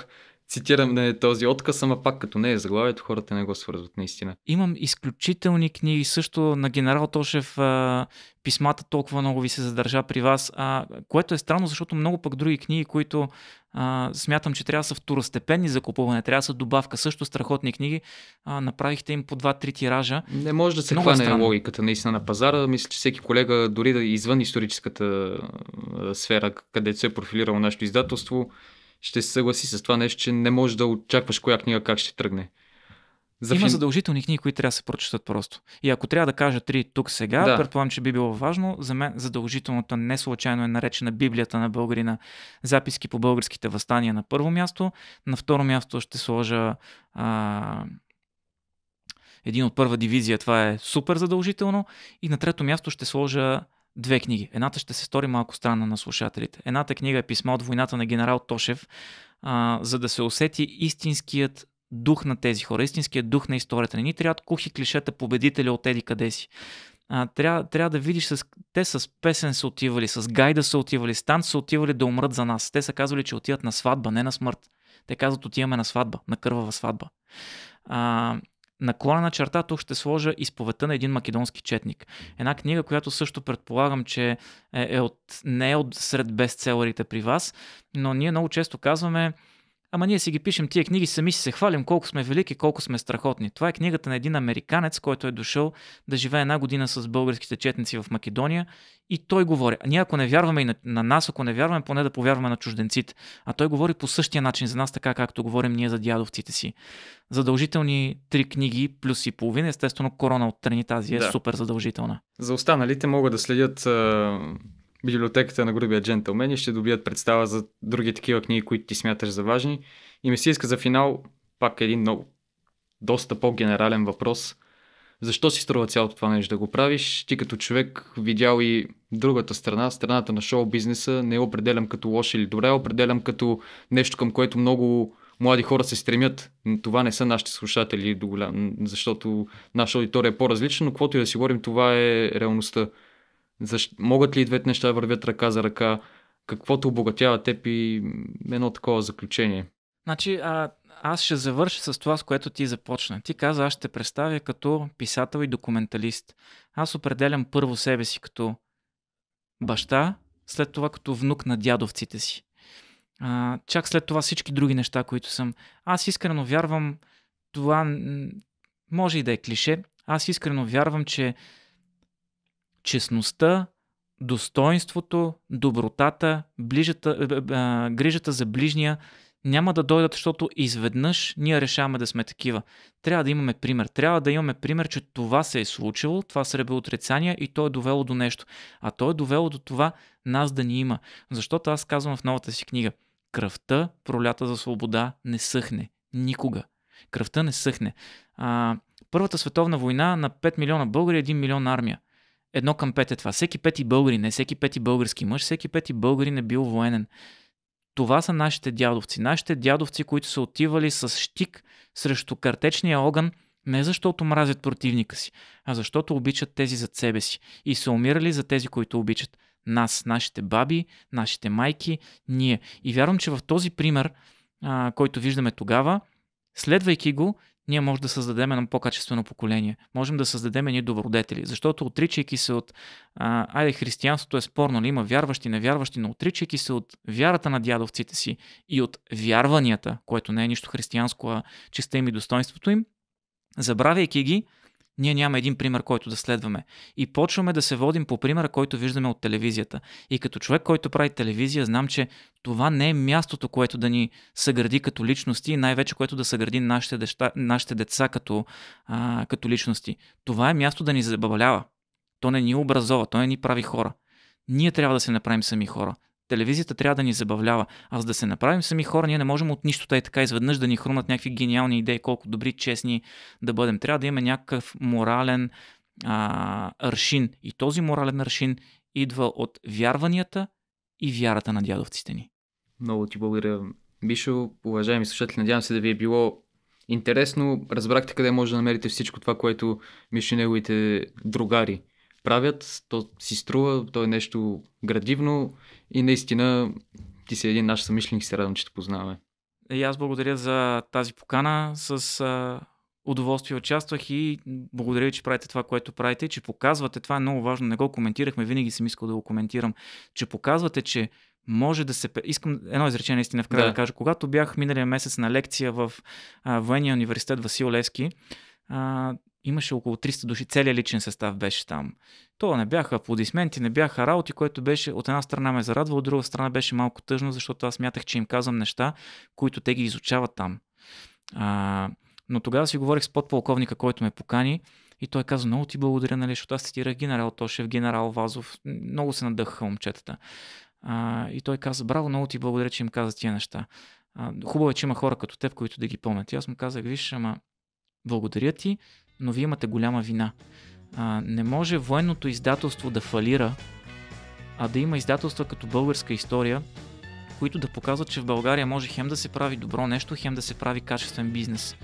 S1: цитирам не, този отказ, ама пак като не е заглавието, хората не го свързват наистина. Имам
S2: изключителни книги, също на генерал Тошев а, писмата толкова много ви се задържа при вас, а, което е странно, защото много пък други книги, които а, смятам, че трябва да са второстепенни за купуване, трябва да са добавка. Също страхотни книги. А, направихте им по 2-3 тиража. Не може да се Много е хване странно.
S1: логиката наистина на пазара. Мисля, че всеки колега, дори да извън историческата сфера, където се е профилирало нашето издателство, ще се съгласи с това нещо, че не може да очакваш коя книга как ще тръгне. За Има фин...
S2: задължителни книги, които трябва да се прочитат просто. И ако трябва да кажа три тук сега, да. предполагам, че би било важно. За мен задължителното не случайно е наречена Библията на българина записки по българските възстания на първо място. На второ място ще сложа а, един от първа дивизия. Това е супер задължително. И на трето място ще сложа две книги. Едната ще се стори малко странна на слушателите. Едната книга е писма от войната на генерал Тошев, а, за да се усети истинският дух на тези хора, истинския дух на историята. Не ни трябват кухи клишета победителя от еди къде си. А, трябва, трябва да видиш, с, те с песен са отивали, с гайда са отивали, с танц са отивали да умрат за нас. Те са казвали, че отиват на сватба, не на смърт. Те казват, отиваме на сватба, на кървава сватба. А, наклона на черта тук ще сложа изповедта на един македонски четник. Една книга, която също предполагам, че е, е от, не е от сред бестселерите при вас, но ние много често казваме Ама ние си ги пишем тия книги, сами си се хвалим колко сме велики, колко сме страхотни. Това е книгата на един американец, който е дошъл да живее една година с българските четници в Македония и той говори. А ние ако не вярваме и на, на нас, ако не вярваме, поне да повярваме на чужденците. А той говори по същия начин за нас, така както говорим ние за дядовците си. Задължителни три книги плюс и половина. Естествено, корона от тази е да. супер задължителна.
S1: За останалите могат да следят библиотеката на грубия джентълмен и ще добият представа за други такива книги, които ти смяташ за важни. И ми се иска за финал пак един много, доста по-генерален въпрос. Защо си струва цялото това нещо да го правиш? Ти като човек видял и другата страна, страната на шоу бизнеса, не я е определям като лош или добре, определям като нещо, към което много млади хора се стремят. Това не са нашите слушатели, защото наша аудитория е по-различна, но каквото и да си говорим, това е реалността. Защ... Могат ли двете неща да вървят ръка за ръка? Каквото обогатява теб и едно такова заключение?
S2: Значи, а, аз ще завърша с това, с което ти започна. Ти каза, аз ще представя като писател и документалист. Аз определям първо себе си като баща, след това като внук на дядовците си. А, чак след това всички други неща, които съм. Аз искрено вярвам, това може и да е клише, аз искрено вярвам, че честността, достоинството, добротата, ближата, е, е, е, грижата за ближния няма да дойдат, защото изведнъж ние решаваме да сме такива. Трябва да имаме пример. Трябва да имаме пример, че това се е случило, това са отрицания и то е довело до нещо. А то е довело до това нас да ни има. Защото аз казвам в новата си книга, кръвта, пролята за свобода, не съхне. Никога. Кръвта не съхне. А, Първата световна война на 5 милиона българи, и 1 милион армия. Едно към пет е това. Всеки пети българин, не всеки пети български мъж, всеки пети българин е бил военен. Това са нашите дядовци. Нашите дядовци, които са отивали с щик срещу картечния огън, не защото мразят противника си, а защото обичат тези зад себе си и са умирали за тези, които обичат нас, нашите баби, нашите майки, ние. И вярвам, че в този пример, а, който виждаме тогава, следвайки го, ние можем да създадем едно по-качествено поколение. Можем да създадем едни добродетели. Защото отричайки се от... А, айде, християнството е спорно, ли нали, има вярващи, невярващи, но отричайки се от вярата на дядовците си и от вярванията, което не е нищо християнско, а честа им и достоинството им, забравяйки ги, ние няма един пример, който да следваме. И почваме да се водим по примера, който виждаме от телевизията. И като човек, който прави телевизия, знам, че това не е мястото, което да ни съгради като личности, най-вече което да съгради нашите, деща, нашите деца като, а, като личности. Това е място да ни забавлява. То не ни образова, то не ни прави хора. Ние трябва да се направим сами хора. Телевизията трябва да ни забавлява. А за да се направим сами хора, ние не можем от нищо тъй така изведнъж да ни хрумнат някакви гениални идеи, колко добри, честни да бъдем. Трябва да имаме някакъв морален а, аршин. И този морален аршин идва от вярванията и вярата на дядовците ни.
S1: Много ти благодаря, Бишо. Уважаеми слушатели, надявам се да ви е било интересно. Разбрахте къде може да намерите всичко това, което Мишо и неговите другари правят, то си струва, то е нещо градивно и наистина ти си един наш съмишленик, се радвам, че те познаваме.
S2: И аз благодаря за тази покана. С а, удоволствие участвах и благодаря ви, че правите това, което правите и че показвате. Това е много важно. Не го коментирахме, винаги съм искал да го коментирам. Че показвате, че може да се... Искам едно изречение наистина в края да. да кажа. Когато бях миналия месец на лекция в а, Военния университет Васил Левски, а, имаше около 300 души, целият личен състав беше там. То не бяха аплодисменти, не бяха работи, което беше от една страна ме зарадва, от друга страна беше малко тъжно, защото аз мятах, че им казвам неща, които те ги изучават там. А, но тогава си говорих с подполковника, който ме покани и той каза, много ти благодаря, нали, защото аз цитирах генерал Тошев, генерал Вазов, много се надъхаха момчетата. А, и той каза, браво, много ти благодаря, че им каза тия неща. А, хубаво е, че има хора като теб, които да ги помнят. И аз му казах, виж, ама благодаря ти, но вие имате голяма вина. А, не може военното издателство да фалира, а да има издателства като българска история, които да показват, че в България може хем да се прави добро нещо, хем да се прави качествен бизнес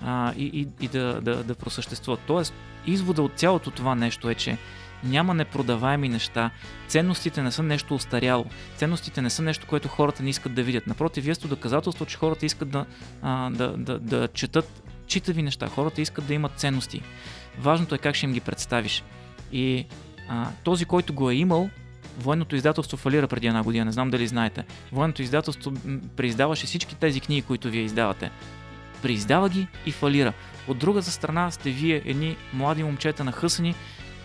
S2: а, и, и, и да, да, да просъществуват. Тоест, извода от цялото това нещо е, че няма непродаваеми неща. Ценностите не са нещо устаряло. Ценностите не са нещо, което хората не искат да видят. Напротив, вие сте доказателство, че хората искат да, а, да, да, да четат читави неща. Хората искат да имат ценности. Важното е как ще им ги представиш. И а, този, който го е имал, Военното издателство фалира преди една година, не знам дали знаете. Военното издателство преиздаваше всички тези книги, които вие издавате. Преиздава ги и фалира. От другата страна сте вие, едни млади момчета нахъсани,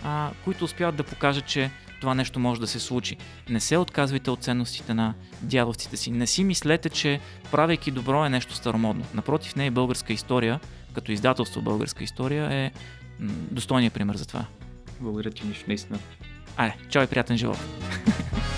S2: а, които успяват да покажат, че това нещо може да се случи. Не се отказвайте от ценностите на дядовците си. Не си мислете, че правейки добро е нещо старомодно. Напротив, не е българска история, като издателство българска история е достойният пример за това.
S1: Благодаря ти, Миш,
S2: наистина. Айде, чао и приятен живот!